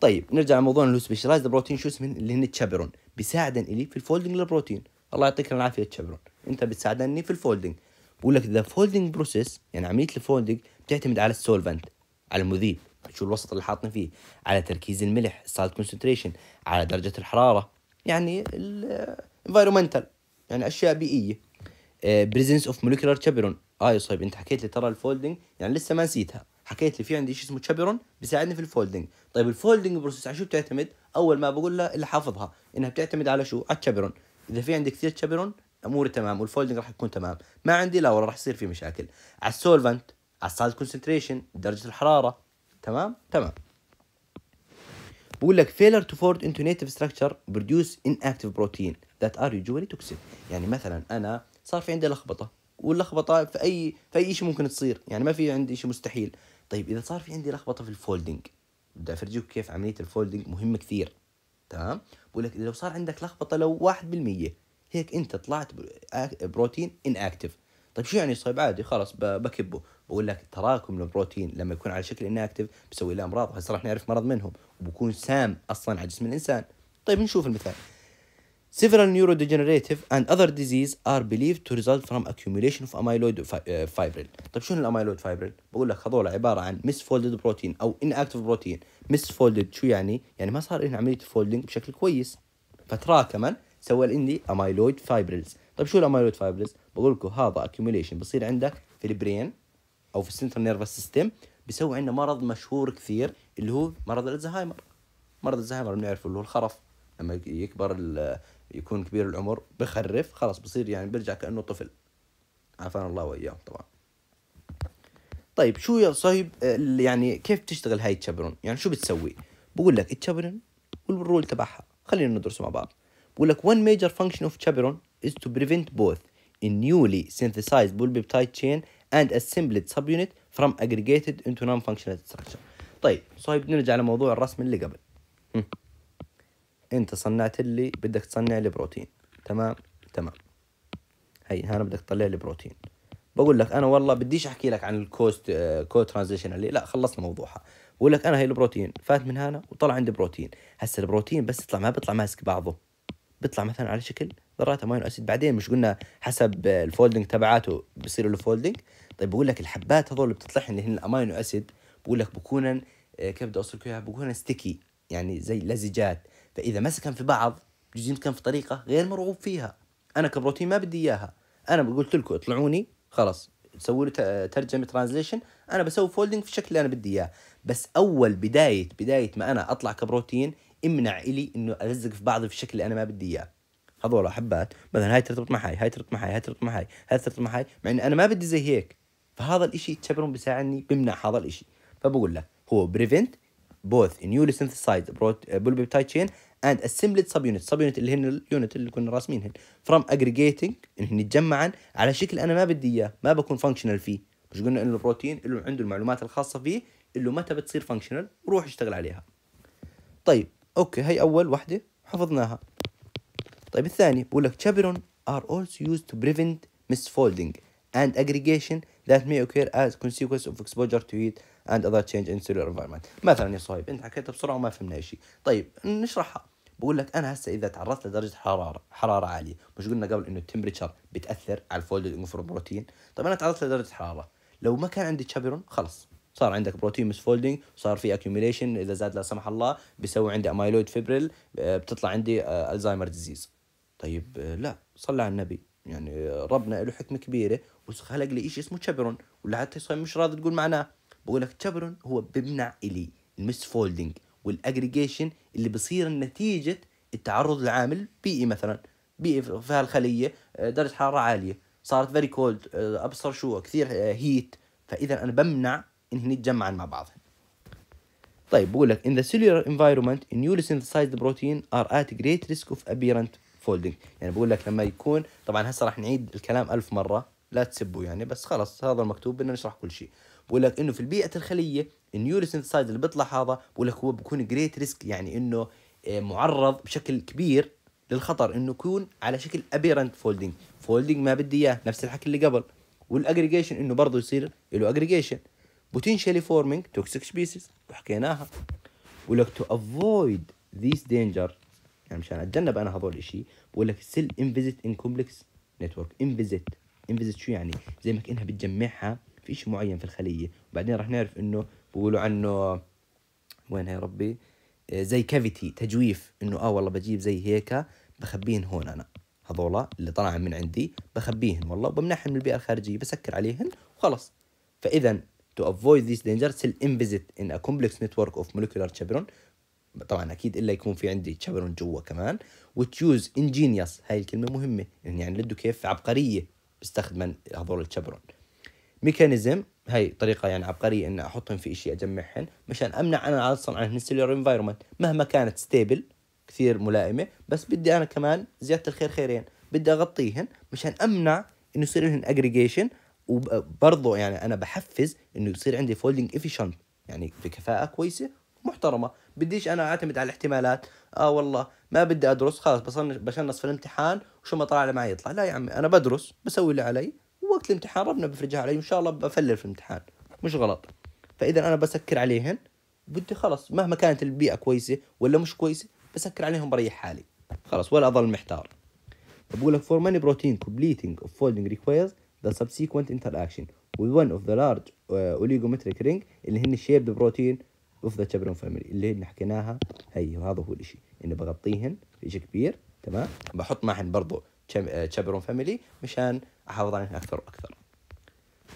طيب نرجع لموضوع السبيشلايز بروتين شو اسمه اللي هن التشابرون بيساعدن الي في الفولدنج للبروتين الله يعطيك العافيه التشابرون انت بتساعدني في الفولدنج بقول لك ذا فولدنج بروسيس يعني عمليه الفولدنج بتعتمد على السولفنت على المذيب شو الوسط اللي حاطني فيه على تركيز الملح السالت كونسنتريشن على درجه الحراره يعني الانفايرمنتال يعني اشياء بيئيه بريزنس اوف مولكيولار تشابرون اه يا صاحبي انت حكيت لي ترى الفولدنج يعني لسه ما نسيتها حكيت لي في عندي شيء اسمه تشابرون بيساعدني في الفولدنج طيب الفولدنج بروسيس على شو بتعتمد اول ما بقول لها اللي حافظها انها بتعتمد على شو على التشابرون اذا في عندي كثير تشابرون اموري تمام والفولدنج راح تكون تمام ما عندي لا ولا راح يصير في مشاكل على السولفنت على السالت كونسنتريشن درجه الحراره تمام تمام بقول لك فيلر تو فورد انتو نيتيف ستراكشر برودوس ان اكتيف بروتين ذات ار يوجوالي توكسيك يعني مثلا انا صار في عندي لخبطه واللخبطه في اي في اي شيء ممكن تصير يعني ما في عندي شيء مستحيل طيب اذا صار في عندي لخبطه في الفولدنج بدي افرجيك كيف عمليه الفولدنج مهمه كثير تمام بقول لك لو صار عندك لخبطه لو 1% هيك انت طلعت بروتين ان اكتف طيب شو يعني صيب عادي خلاص بكبه بقول لك تراكم البروتين لما يكون على شكل ان اكتف بسوي له امراض وهسه راح نعرف مرض منهم وبكون سام اصلا على جسم الانسان طيب نشوف المثال Several neurodegenerative and other diseases are believed to result from accumulation of amyloid uh, fibril. طيب شنو الاميلويد فايبرل؟ بقول لك هذول عباره عن misfolded protein او inactive protein. misfolded شو يعني؟ يعني ما صار لهم عمليه folding بشكل كويس. فتراكما سوى عندي amyloid fibrils. طيب شو الاميلويد fibrils؟ بقول لكم هذا accumulation بصير عندك في البرين او في السنترال نيرفس سيستم بيسوي عندنا مرض مشهور كثير اللي هو مرض الزهايمر. مرض الزهايمر بنعرفه اللي هو الخرف. لما يكبر يكون كبير العمر بخرف خلاص بصير يعني بيرجع كانه طفل عافانا الله واياهم طبعا طيب شو يا صهيب آه، يعني كيف بتشتغل هاي التشابرون يعني شو بتسوي بقول لك التشابرون والرول تبعها خلينا ندرسه مع بعض بقول لك one major function of chaperon is to prevent both a newly synthesized polypeptide chain and assembled subunit from aggregated into non-functional structure طيب صهيب نرجع لموضوع الرسم اللي قبل انت صنعت لي بدك تصنع لي بروتين تمام تمام هي هنا بدك تطلع لي بروتين بقول لك انا والله بديش احكي لك عن الكوست كو آه، ترانزيشن اللي لا خلصنا موضوعها بقول لك انا هي البروتين فات من هنا وطلع عندي بروتين هسه البروتين بس يطلع ما بيطلع ماسك بعضه بيطلع مثلا على شكل ذرات امينو اسيد بعدين مش قلنا حسب الفولدنج تبعاته بصير له فولدنج طيب بقول لك الحبات هذول اللي بتطلع اللي هن الامينو اسيد بقول لك بكونن آه، كيف بدي اوصلك اياها بكونن ستيكي يعني زي لزجات فاذا ما سكن في بعض جزء يمكن في طريقه غير مرغوب فيها انا كبروتين ما بدي اياها انا قلت لكم اطلعوني خلاص تسوي له ترجمه ترانزليشن انا بسوي فولدنج في الشكل اللي انا بدي اياه بس اول بدايه بدايه ما انا اطلع كبروتين امنع الي انه الزق في بعض في الشكل اللي انا ما بدي اياه هذول حبات مثلا هاي ترتبط مع هاي هاي ترتبط مع هاي هاي ترتبط مع هاي هاي ترتبط مع هاي مع اني انا ما بدي زي هيك فهذا الاشي تشبرون بيساعدني بمنع هذا الاشي فبقول له هو بريفنت both newly synthesized polypeptide uh, chain and assembled subunits subunit اللي هن اليونت اللي كنا راسمينهن from aggregating هن يتجمعن على شكل انا ما بدي اياه ما بكون functional فيه مش قلنا انه البروتين له عنده المعلومات الخاصه فيه اللي متى بتصير فانكشنال وروح اشتغل عليها طيب اوكي هي اول وحده حفظناها طيب الثاني بقول لك chaperones are also used to prevent misfolding and aggregation that may occur as consequence of exposure to heat and other change in cellular environment مثلا يا صهيب انت حكيتها بسرعه وما فهمنا شيء طيب نشرحها بقول لك انا هسه اذا تعرضت لدرجه حراره حراره عاليه مش قلنا قبل انه التمبريتشر بتاثر على الفولد انفر بروتين طيب انا تعرضت لدرجه حراره لو ما كان عندي تشابيرون خلص صار عندك بروتين مس فولدنج صار في اكيوميليشن اذا زاد لا سمح الله بيسوي عندي امايلويد فيبريل بتطلع عندي الزهايمر ديزيز طيب آه، لا صلى على النبي يعني ربنا له حكمه كبيره وخلق لي شيء اسمه تشابرون ولا حتى مش راضي تقول معناه بقول لك تشابرون هو بيمنع الي المس فولدنج والاجريجيشن اللي بصير نتيجه التعرض لعامل بيئي مثلا بيئي في هالخلية آه، درجه حراره عاليه صارت فيري كولد آه، ابصر شو كثير هيت آه، فاذا انا بمنع انهن يتجمعن مع بعض طيب بقول لك in the cellular environment newly synthesized protein are at great risk of apparent فولدنج يعني بقول لك لما يكون طبعا هسه راح نعيد الكلام ألف مرة لا تسبوا يعني بس خلص هذا المكتوب بدنا نشرح كل شيء بقول لك انه في البيئه الخليه النيورو سينثسايز اللي بيطلع هذا بقول لك هو بيكون جريت ريسك يعني انه آه، معرض بشكل كبير للخطر انه يكون على شكل ابيرنت فولدنج فولدنج ما بدي اياه نفس الحكي اللي قبل والاجريجيشن انه برضه يصير له اجريجيشن بوتنشالي فورمينج توكسيك سبيسيز وحكيناها بقول لك تو افويد ذيس دينجر يعني مشان اتجنب انا هذول الشيء بقول لك سيل انفيزيت ان كومبلكس نتورك انفيزيت انفيزيت شو يعني زي ما كانها بتجمعها في شيء معين في الخليه وبعدين رح نعرف انه بقولوا عنه وين يا ربي زي كافيتي تجويف انه اه والله بجيب زي هيك بخبيهن هون انا هذولا اللي طلعن من عندي بخبيهن والله وبمنعهن من البيئه الخارجيه بسكر عليهن وخلص فاذا to avoid these dangers سيل invisit in a complex network of molecular chaperone طبعا اكيد الا يكون في عندي تشابرون جوا كمان وتشوز انجينيوس هاي الكلمه مهمه يعني لده كيف عبقريه بستخدم هذول التشابرون ميكانيزم هاي طريقة يعني عبقرية إن أحطهم في إشي أجمعهن مشان أمنع أنا أصلا عن السيلولار انفايرمنت مهما كانت ستيبل كثير ملائمة بس بدي أنا كمان زيادة الخير خيرين بدي أغطيهن مشان أمنع إنه يصير لهم أجريجيشن وبرضه يعني أنا بحفز إنه يصير عندي فولدنج افيشنت يعني بكفاءة كويسة محترمه بديش انا اعتمد على الاحتمالات اه والله ما بدي ادرس خلاص بشنص في الامتحان وشو ما طلع لي معي يطلع لا يا عمي انا بدرس بسوي اللي علي ووقت الامتحان ربنا بفرجها علي وان شاء الله بفلل في الامتحان مش غلط فاذا انا بسكر عليهن بدي خلص مهما كانت البيئه كويسه ولا مش كويسه بسكر عليهم بريح حالي خلص ولا اظل محتار بقول لك فور ماني بروتين completing اوف فولدنج ريكويرز ذا سبسيكونت انتراكشن وي one اوف ذا لارج uh, رينج اللي هن شيبد بروتين اوف ذا تشابرون فاميلي اللي حكيناها هي وهذا هو الشيء اني بغطيهن بشيء كبير تمام بحط معهن برضو تشابرون آه، فاميلي مشان احافظ عليهن اكثر واكثر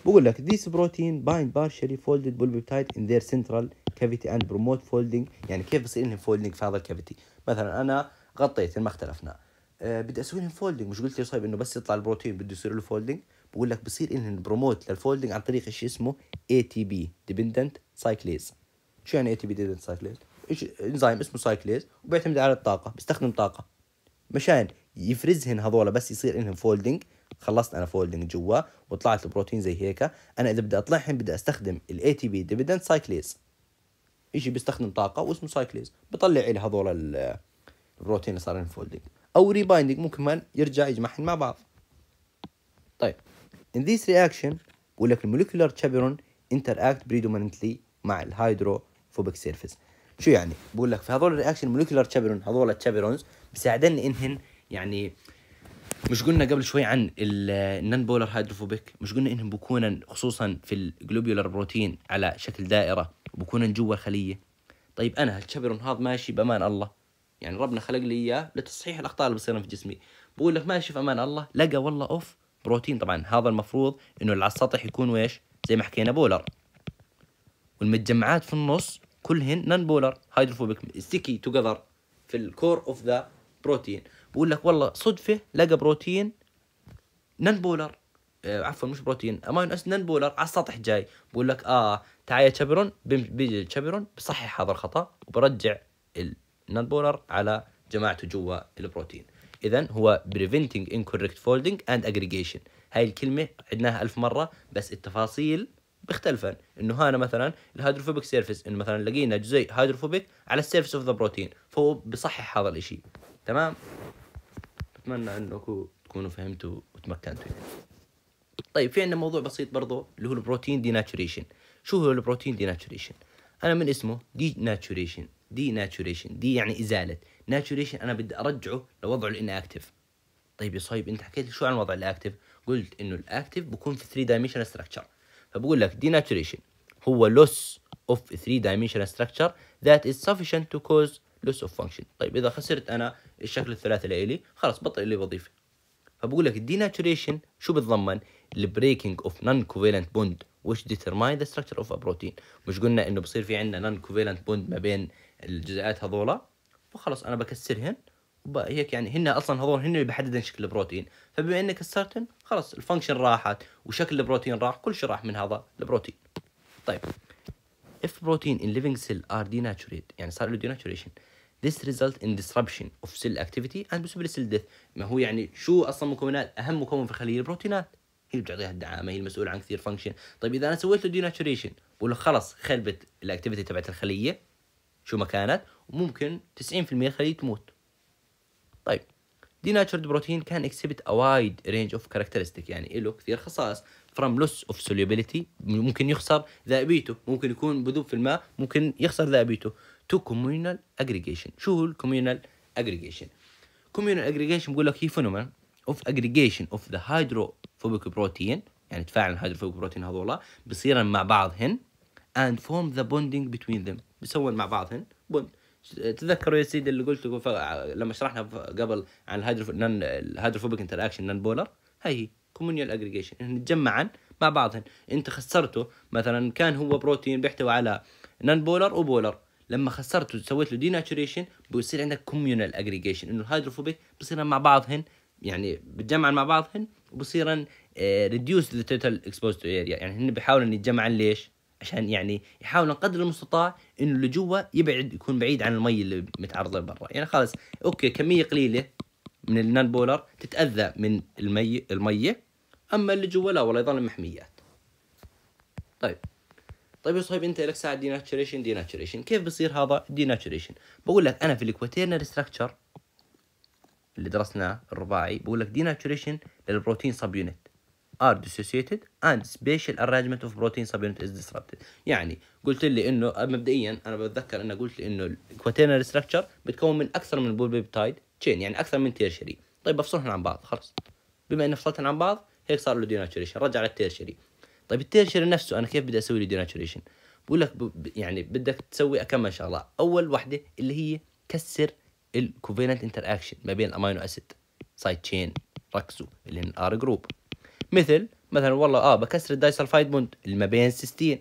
بقول لك ذيس بروتين بايند بارشلي فولدد بولبيبتايد ان ذير سنترال كافيتي اند بروموت فولدنج يعني كيف بصير لهم فولدنج في هذا الكافيتي مثلا انا غطيت ما اختلفنا أه بدي اسوي لهم فولدنج مش قلت لي صايب انه بس يطلع البروتين بده يصير له فولدنج بقول لك بصير لهم بروموت للفولدنج عن طريق شيء اسمه اي تي بي ديبندنت سايكليز شو يعني اي تي بي ديدنت سايكليز؟ انزيم اسمه سايكليز وبيعتمد على الطاقه بيستخدم طاقه مشان يفرزهن هذول بس يصير انهم فولدنج خلصت انا فولدنج جوا وطلعت البروتين زي هيك انا اذا بدي اطلعهم بدي استخدم الاي تي بي ديفيدنت سايكليز شيء بيستخدم طاقه واسمه سايكليز بطلع لي هذول البروتين اللي صار فولدنج او ريبايندنج ممكن كمان يرجع يجمعهم مع بعض طيب in ذيس رياكشن بقول لك تشابيرون انتر interact predominantly مع الهايدرو مايكروسكوبيك سيرفيس شو يعني بقول لك في هذول الرياكشن مولكيولار تشابيرون هذول التشابيرونز بيساعدن انهن يعني مش قلنا قبل شوي عن النن بولر هيدروفوبيك مش قلنا انهم بكونن خصوصا في الجلوبيولار بروتين على شكل دائره وبكونن جوا الخليه طيب انا التشابيرون هذا ماشي بامان الله يعني ربنا خلق لي اياه لتصحيح الاخطاء اللي بتصير في جسمي بقول لك ماشي في امان الله لقى والله اوف بروتين طبعا هذا المفروض انه اللي على السطح يكون ويش زي ما حكينا بولر والمتجمعات في النص كلهن نان بولر هيدروفوبيك ستيكي توجذر في الكور اوف ذا بروتين بقول لك والله صدفه لقى بروتين نان بولر آه عفوا مش بروتين امينو اسيد نان بولر على السطح جاي بقول لك اه تعال يا تشابرون بيجي تشابرون بصحح هذا الخطا وبرجع النان بولر على جماعته جوا البروتين اذا هو بريفنتنج انكوركت فولدنج اند اجريجيشن هاي الكلمه عدناها ألف مره بس التفاصيل بيختلفن انه هنا مثلا الهيدروفوبيك سيرفيس انه مثلا لقينا جزيء هيدروفوبيك على السيرفيس اوف ذا بروتين فهو بصحح هذا الاشي تمام بتمنى انكم تكونوا فهمتوا وتمكنتوا يعني. طيب في عندنا موضوع بسيط برضه اللي هو البروتين ديناتشوريشن شو هو البروتين ديناتشوريشن انا من اسمه دي ناتشوريشن دي ناتشوريشن دي يعني ازاله ناتشوريشن انا بدي ارجعه لوضعه اكتف طيب يا صهيب انت حكيت لي شو عن وضع الاكتف قلت انه الاكتف بكون في 3 دايمنشنال ستراكشر فبقول لك denaturation هو loss of three dimensional structure that is sufficient to cause loss of function طيب اذا خسرت انا الشكل الثلاثي لإلي خلاص بطل إلي وظيفه فبقول لك denaturation شو بتضمن breaking of non-covalent bond which determine the structure of a protein مش قلنا انه بصير في عندنا non-covalent bond ما بين الجزيئات هذولا فخلاص انا بكسرهن هيك يعني هن اصلا هذول هن اللي بيحددن شكل البروتين فبما انك كسرتن خلص الفانكشن راحت وشكل البروتين راح كل شيء راح من هذا البروتين طيب if protein in living cell are denatured يعني صار له denaturation this result in disruption of cell activity and possibly cell death ما هو يعني شو اصلا مكونات اهم مكون في الخليه البروتينات هي اللي بتعطيها الدعامه هي المسؤوله عن كثير فانكشن طيب اذا انا سويت له ديناتشوريشن ولا خلص خربت الاكتيفيتي تبعت الخليه شو ما كانت وممكن 90% الخليه تموت طيب denatured بروتين كان exhibit a wide range of characteristic يعني له كثير خصائص from loss of solubility ممكن يخسر ذائبيته ممكن يكون بذوب في الماء ممكن يخسر ذائبيته to communal aggregation شو هو الكوميونال aggregation communal aggregation بقول لك هي phenomenon of aggregation of the hydrophobic protein يعني تفاعل الهيدروفوبيك بروتين هذولا بصيرن مع بعضهن and form the bonding between them بيسوون مع بعضهن بوند تذكروا يا سيدي اللي قلت لما شرحنا قبل عن الهيدروفوبيك انتراكشن نان بولر هي كومونيال اجريجيشن نتجمعا مع بعضهن انت خسرته مثلا كان هو بروتين بيحتوي على نان بولر وبولر لما خسرته سويت له دي بيصير عندك كوميونال اجريجيشن انه الهيدروفوبيك بصيرن مع بعضهن يعني بتجمعن مع بعضهن وبصيرن ريديوس توتال اكسبوزد اريا يعني هن بيحاولوا يتجمعن ليش؟ عشان يعني يحاولون قدر المستطاع انه اللي جوا يبعد يكون بعيد عن المي اللي متعرضه لبرا يعني خلاص اوكي كميه قليله من النان بولر تتاذى من المي الميه اما اللي جوا لا والله يظل محميات طيب طيب يا صهيب انت لك ساعه ديناتشريشن ديناتشريشن كيف بصير هذا ديناتشريشن بقول لك انا في الكواتيرنري ستراكشر اللي درسناه الرباعي بقول لك ديناتشريشن للبروتين سب يونت ار dissociated and spatial arrangement of protein subunit is disrupted يعني قلت لي انه مبدئيا انا بتذكر انه قلت لي انه الكواتيرنال ستراكشر بتكون من اكثر من بوليبتايد بيبتايد تشين يعني اكثر من تيرشري طيب افصلهم عن بعض خلص بما اني فصلتهم عن بعض هيك صار له ديناتشوريشن رجع للتيرشري طيب التيرشري نفسه انا كيف بدي اسوي له ديناتشوريشن بقول لك ب... يعني بدك تسوي كم شغله اول وحده اللي هي كسر الكوفيننت انتر اكشن ما بين الامينو اسيد سايد تشين ركزوا اللي هن ار جروب مثل مثلا والله اه بكسر الدايسلفايد بوند اللي ما بين السيستين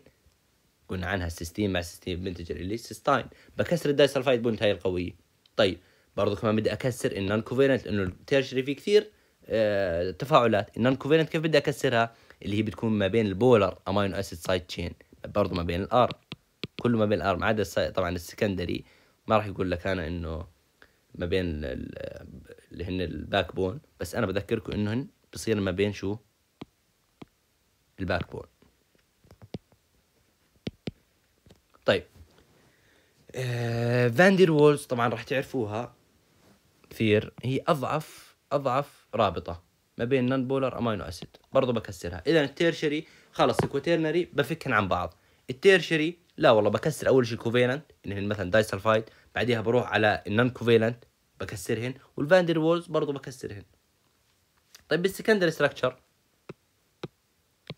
قلنا عنها السيستين مع السيستين بنتج اللي سيستاين بكسر الدايسلفايد بوند هاي القويه طيب برضه كمان بدي اكسر النون كوفيرنت لانه التيرشري في كثير آه تفاعلات النون كوفيرنت كيف بدي اكسرها اللي هي بتكون ما بين البولر امينو اسيد سايد تشين برضه ما بين الار كله ما بين الار ما عدا طبعا السكندري ما راح يقول لك انا انه ما بين اللي هن الباك بون بس انا بذكركم انهن بصير ما بين شو الباك بورد طيب آه، فاندير وولز طبعا راح تعرفوها كثير هي اضعف اضعف رابطه ما بين نون بولر امينو اسيد برضه بكسرها اذا التيرشري خلص الكوتيرنري بفكهن عن بعض التيرشري لا والله بكسر اول شيء الكوفيلنت اللي هن مثلا دايسلفايد بعديها بروح على النون كوفيلنت بكسرهن والفاندر وولز برضه بكسرهن طيب بالسكندري ستراكشر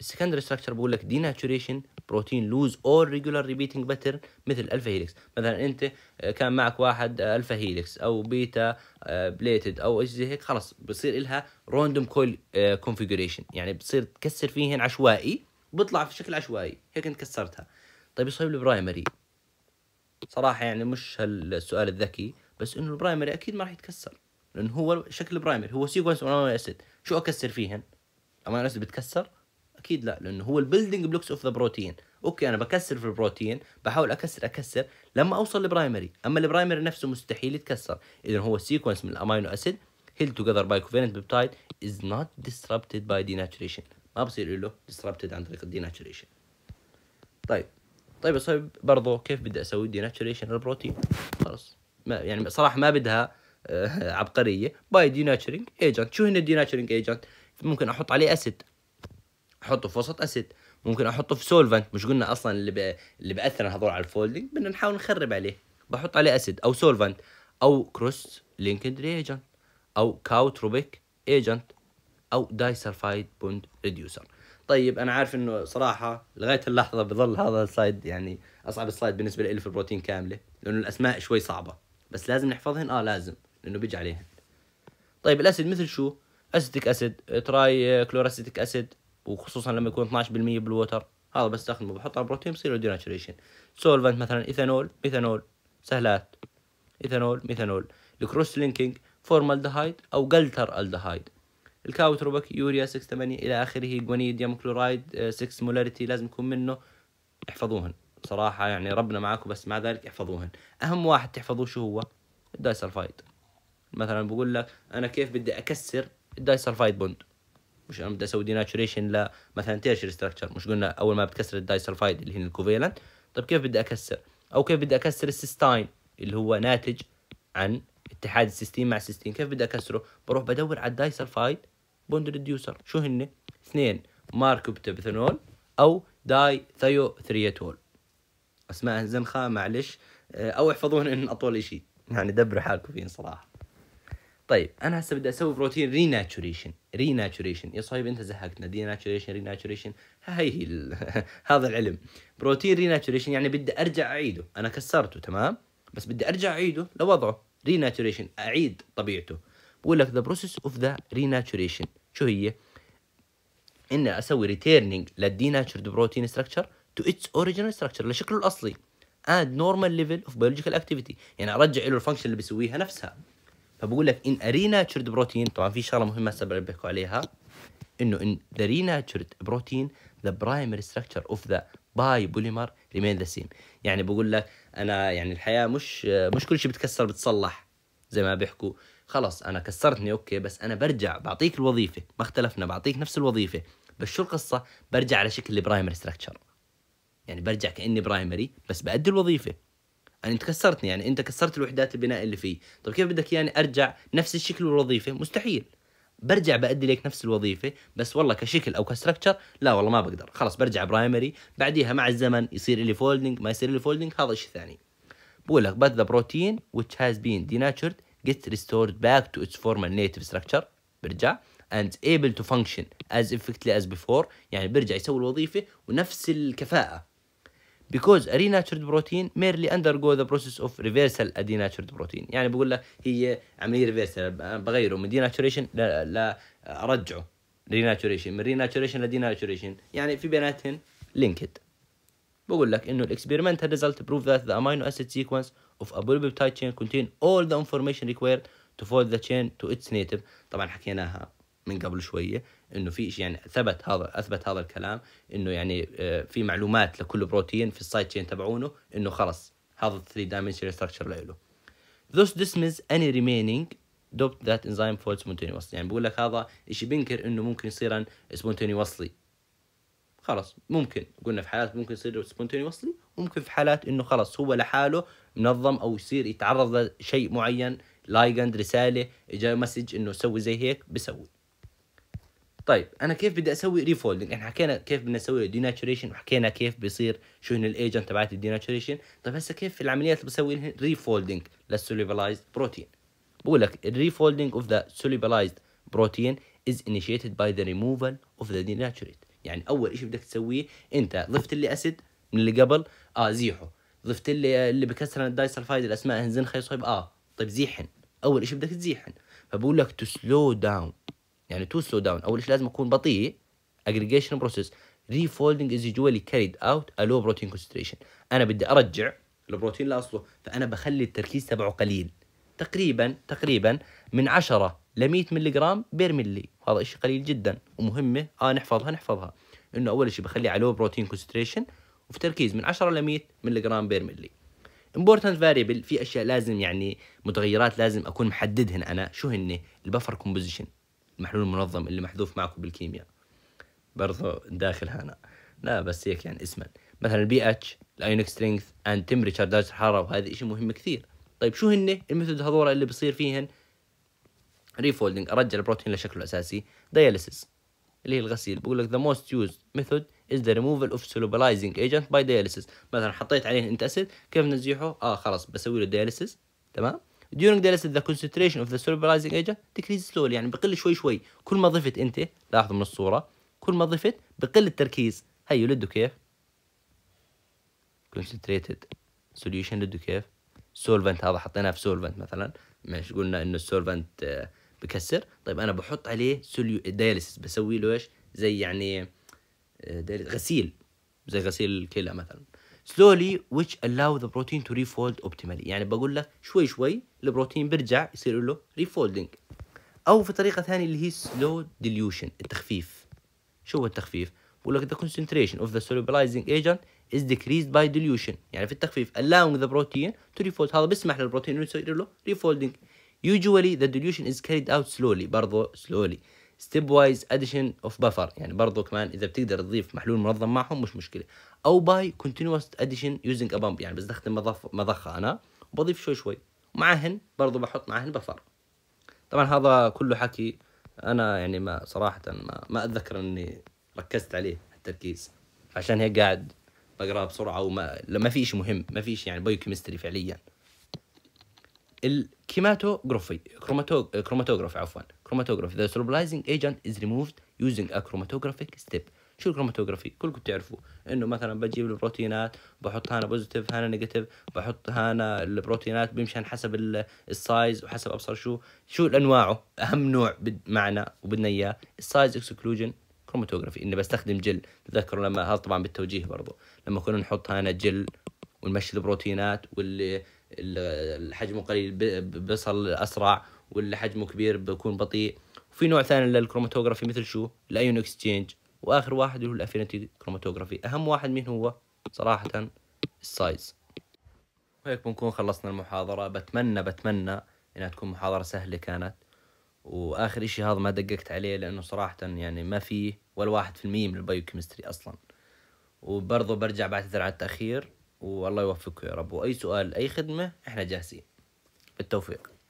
السكندري ستراكشر بقول لك دي ناتشوريشن بروتين لوز اور ريجولار ريبيتنج باترن مثل الفا هيليكس مثلا انت آه، كان معك واحد الفا آه، هيليكس او بيتا آه، بليتد او ايش زي هيك خلص بصير لها روندوم كويل كونفيجريشن يعني بتصير تكسر فيهن عشوائي بيطلع في شكل عشوائي هيك انت كسرتها طيب يصيب البرايمري صراحه يعني مش هالسؤال الذكي بس انه البرايمري اكيد ما راح يتكسر لانه هو شكل برايمري هو سيكونس امينو اسيد شو اكسر فيهن امينو اسيد بتكسر اكيد لا لانه هو البيلدنج بلوكس اوف ذا بروتين اوكي انا بكسر في البروتين بحاول اكسر اكسر لما اوصل لبرايمري اما البرايمري نفسه مستحيل يتكسر اذا هو السيكونس من الامينو اسيد هيل توجذر باي كوفيرنت بيبتايد از نوت ديسربتد باي ديناتشريشن ما بصير له ديسربتد عن طريق الديناتشريشن طيب طيب يا برضه كيف بدي اسوي ديناتشريشن للبروتين خلص ما يعني صراحه ما بدها آه، عبقريه باي ديناتشرينج ايجنت شو هن الديناتشرينج ايجنت ممكن احط عليه اسيد احطه في وسط اسيد ممكن احطه في سولفنت مش قلنا اصلا اللي ب... اللي باثر هذول على الفولدنج بدنا نحاول نخرب عليه بحط عليه اسيد او سولفنت او كروس لينكد ريجنت او كاوتروبيك ايجنت او دايسلفايد بوند ريديوسر طيب انا عارف انه صراحه لغايه اللحظه بظل هذا السلايد يعني اصعب سلايد بالنسبه لي في البروتين كامله لانه الاسماء شوي صعبه بس لازم نحفظهن اه لازم لانه بيجي عليهن طيب الاسيد مثل شو اسيتك اسيد تراي كلوراسيتك اسيد وخصوصا لما يكون 12% بالووتر هذا بستخدمه بحط على البروتين بصير ديناتشريشن سولفنت مثلا ايثانول ميثانول سهلات ايثانول ميثانول الكروس لينكينج فورمالدهايد او جلتر الدهايد الكاوتروبك يوريا 6 8 الى اخره جوانيديوم كلورايد 6 آه، مولاريتي لازم يكون منه احفظوهن صراحة يعني ربنا معاكم بس مع ذلك احفظوهن اهم واحد تحفظوه شو هو الدايسلفايد مثلا بقول لك انا كيف بدي اكسر الدايسلفايد بوند مش انا بدي اسوي ديناتشوريشن مثلا تيرشري ستراكشر مش قلنا اول ما بتكسر الدايسلفايد اللي هي الكوفيلنت طيب كيف بدي اكسر او كيف بدي اكسر السيستاين اللي هو ناتج عن اتحاد السيستين مع السيستين كيف بدي اكسره بروح بدور على الدايسلفايد بوند ريديوسر شو هن اثنين ماركوبتابيثنول او داي ثيو ثريتول اسماء زنخه معلش او احفظوهن ان اطول شيء يعني دبروا حالكم فيهن صراحه طيب انا هسه بدي اسوي بروتين ريناتشوريشن ريناتشوريشن يا صاحبي انت زهقتنا ديناتشوريشن ريناتشوريشن هي هي ال... هذا العلم بروتين ريناتشوريشن يعني بدي ارجع اعيده انا كسرته تمام بس بدي ارجع اعيده لوضعه ريناتشوريشن اعيد طبيعته بقول لك ذا بروسيس اوف ذا ريناتشوريشن شو هي ان اسوي ريتيرنينج للديناتشورد بروتين ستراكشر تو اتس اوريجينال ستراكشر لشكله الاصلي اد نورمال ليفل اوف بيولوجيكال اكتيفيتي يعني ارجع له الفانكشن اللي بيسويها نفسها فبقول لك ان ارينا تشرد بروتين طبعا في شغله مهمه هسه بنبهكم عليها انه ان the بروتين protein the primary structure of the بوليمر ريمين ذا سيم يعني بقول لك انا يعني الحياه مش مش كل شيء بتكسر بتصلح زي ما بيحكوا خلص انا كسرتني اوكي بس انا برجع بعطيك الوظيفه ما اختلفنا بعطيك نفس الوظيفه بس شو القصه برجع على شكل البرايمر ستراكشر يعني برجع كاني برايمري بس بأدي الوظيفه يعني انت كسرتني يعني انت كسرت الوحدات البناء اللي فيه طب كيف بدك يعني ارجع نفس الشكل والوظيفه مستحيل برجع بادي لك نفس الوظيفه بس والله كشكل او كستركتشر لا والله ما بقدر خلص برجع برايمري بعديها مع الزمن يصير لي فولدنج ما يصير لي فولدنج هذا شيء ثاني بقول لك but the protein which has been denatured gets restored back to its former native structure برجع and able to function as effectively as before يعني برجع يسوي الوظيفه ونفس الكفاءه because a بروتين ميرلي merely undergo the process of reversal a denatured protein يعني بقول له هي عمليه ريفرسال بغيره من denaturation لا, لا لا ارجعه ريناتوريشن من ريناتوريشن لديناتوريشن يعني في بيناتهم لينكد بقول لك انه الاكسبيرمنتال ريزلت بروف ذات ذا امينو اسيد سيكونس اوف ابوليبتايد تشين كونتين اول ذا انفورميشن ريكويرد تو فولد ذا تشين تو اتس نيتف طبعا حكيناها من قبل شويه انه في يعني ثبت هذا اثبت هذا الكلام انه يعني آه، في معلومات لكل بروتين في السايد تشين تبعونه انه خلص هذا 3 دايمنشنال ستراكشر له thus dismiss any remaining دوبت ذات انزيم فول سبونتينيوسلي يعني بقول لك هذا شيء بينكر انه ممكن يصير وصلي خلص ممكن قلنا في حالات ممكن يصير وصلي وممكن في حالات انه خلص هو لحاله منظم او يصير يتعرض لشيء معين لايجند رساله اجا مسج انه سوي زي هيك بسوي طيب انا كيف بدي اسوي ريفولدنج احنا حكينا كيف بدنا نسوي ديناتشوريشن وحكينا كيف بيصير شو هن الايجنت تبعت الديناتشوريشن طيب هسه كيف في العمليات اللي بسوي ريفولدنج للسوليبلايزد بروتين بقول لك الريفولدنج اوف ذا سوليبلايزد بروتين از انيشيتد باي ذا ريموفال اوف ذا ديناتشوريت، يعني اول شيء بدك تسويه انت ضفت لي اسيد من اللي قبل اه زيحه ضفت لي اللي بكسر الدايسلفايد الاسماء هنزن خيصويب اه طيب زيحن اول شيء بدك تزيحن فبقول لك تو سلو داون يعني تو سلو داون اول شيء لازم اكون بطيء اجريجيشن بروسيس ريفولدنج از يوجوالي كاريد اوت الو بروتين كونسنتريشن انا بدي ارجع البروتين لاصله فانا بخلي التركيز تبعه قليل تقريبا تقريبا من 10 ل 100 ملغ بير ملي هذا شيء قليل جدا ومهمه اه نحفظها نحفظها انه اول شيء بخلي على لو بروتين كونسنتريشن وفي تركيز من 10 ل 100 ملغ بير ملي امبورتنت فاريبل في اشياء لازم يعني متغيرات لازم اكون محددهن انا شو هن البفر كومبوزيشن المحلول المنظم اللي محذوف معكم بالكيمياء برضو داخل هنا لا بس هيك يعني اسما مثلا البي اتش الايونيك سترينث اند تمبريتشر درجه الحراره وهذا شيء مهم كثير طيب شو هن الميثود هذول اللي بصير فيهن ريفولدنج ارجع البروتين لشكله الاساسي دياليسيس اللي هي الغسيل بقول لك ذا موست يوز ميثود از ذا ريموفال اوف سولوبلايزنج ايجنت باي دياليسيس مثلا حطيت عليه انت اسيد كيف نزيحه اه خلاص بسوي له دياليسيس تمام during the lesson the concentration of the solubilizing agent decreases slowly يعني بقل شوي شوي كل ما ضفت انت لاحظوا من الصوره كل ما ضفت بقل التركيز هيو لده كيف concentrated solution لده كيف solvent هذا حطيناه في solvent مثلا مش قلنا انه السولفنت آه، بكسر طيب انا بحط عليه سوليو دياليسيس بسوي له ايش زي يعني آه، غسيل زي غسيل الكلى مثلا slowly which allow the protein to refold optimally يعني بقول لك شوي شوي البروتين بيرجع يصير له refolding او في طريقه ثانيه اللي هي slow dilution التخفيف شو هو التخفيف بقول لك the concentration of the solubilizing agent is decreased by dilution يعني في التخفيف allowing the protein to refold هذا بيسمح للبروتين انه يصير له refolding usually the dilution is carried out slowly برضه slowly ستيب وايز اديشن اوف بفر يعني برضو كمان اذا بتقدر تضيف محلول منظم معهم مش مشكله او باي كونتينوس اديشن يوزنج ا يعني بستخدم مضخه انا وبضيف شوي شوي ومعهن برضو بحط معهن بفر طبعا هذا كله حكي انا يعني ما صراحه ما, ما اتذكر اني ركزت عليه التركيز عشان هيك قاعد بقراها بسرعه وما ما في شيء مهم ما في شيء يعني بايو كيمستري فعليا الكيماتوغرافي كروماتو كروماتوغرافي عفوا كروماتوغرافي ذا solubilizing ايجنت از ريموفد يوزنج ا كروماتوغرافيك ستيب شو الكروماتوغرافي كلكم بتعرفوا انه مثلا بجيب البروتينات بحط هنا بوزيتيف هنا نيجاتيف بحط هنا البروتينات بيمشي حسب السايز وحسب ابصر شو شو الانواعه اهم نوع معنا وبدنا اياه السايز اكسكلوجن كروماتوغرافي اني بستخدم جل تذكروا لما هذا طبعا بالتوجيه برضه لما كنا نحط هنا جل ونمشي البروتينات واللي الحجم قليل بيصل اسرع واللي حجمه كبير بيكون بطيء وفي نوع ثاني للكروماتوجرافي مثل شو الايون اكسشينج واخر واحد اللي هو الافينيتي كروماتوجرافي اهم واحد مين هو صراحه السايز وهيك بنكون خلصنا المحاضره بتمنى بتمنى انها تكون محاضره سهله كانت واخر اشي هذا ما دققت عليه لانه صراحه يعني ما في ولا واحد في المية من كيمستري اصلا وبرضه برجع بعتذر على التاخير والله يوفقكم يا رب واي سؤال اي خدمه احنا جاهزين بالتوفيق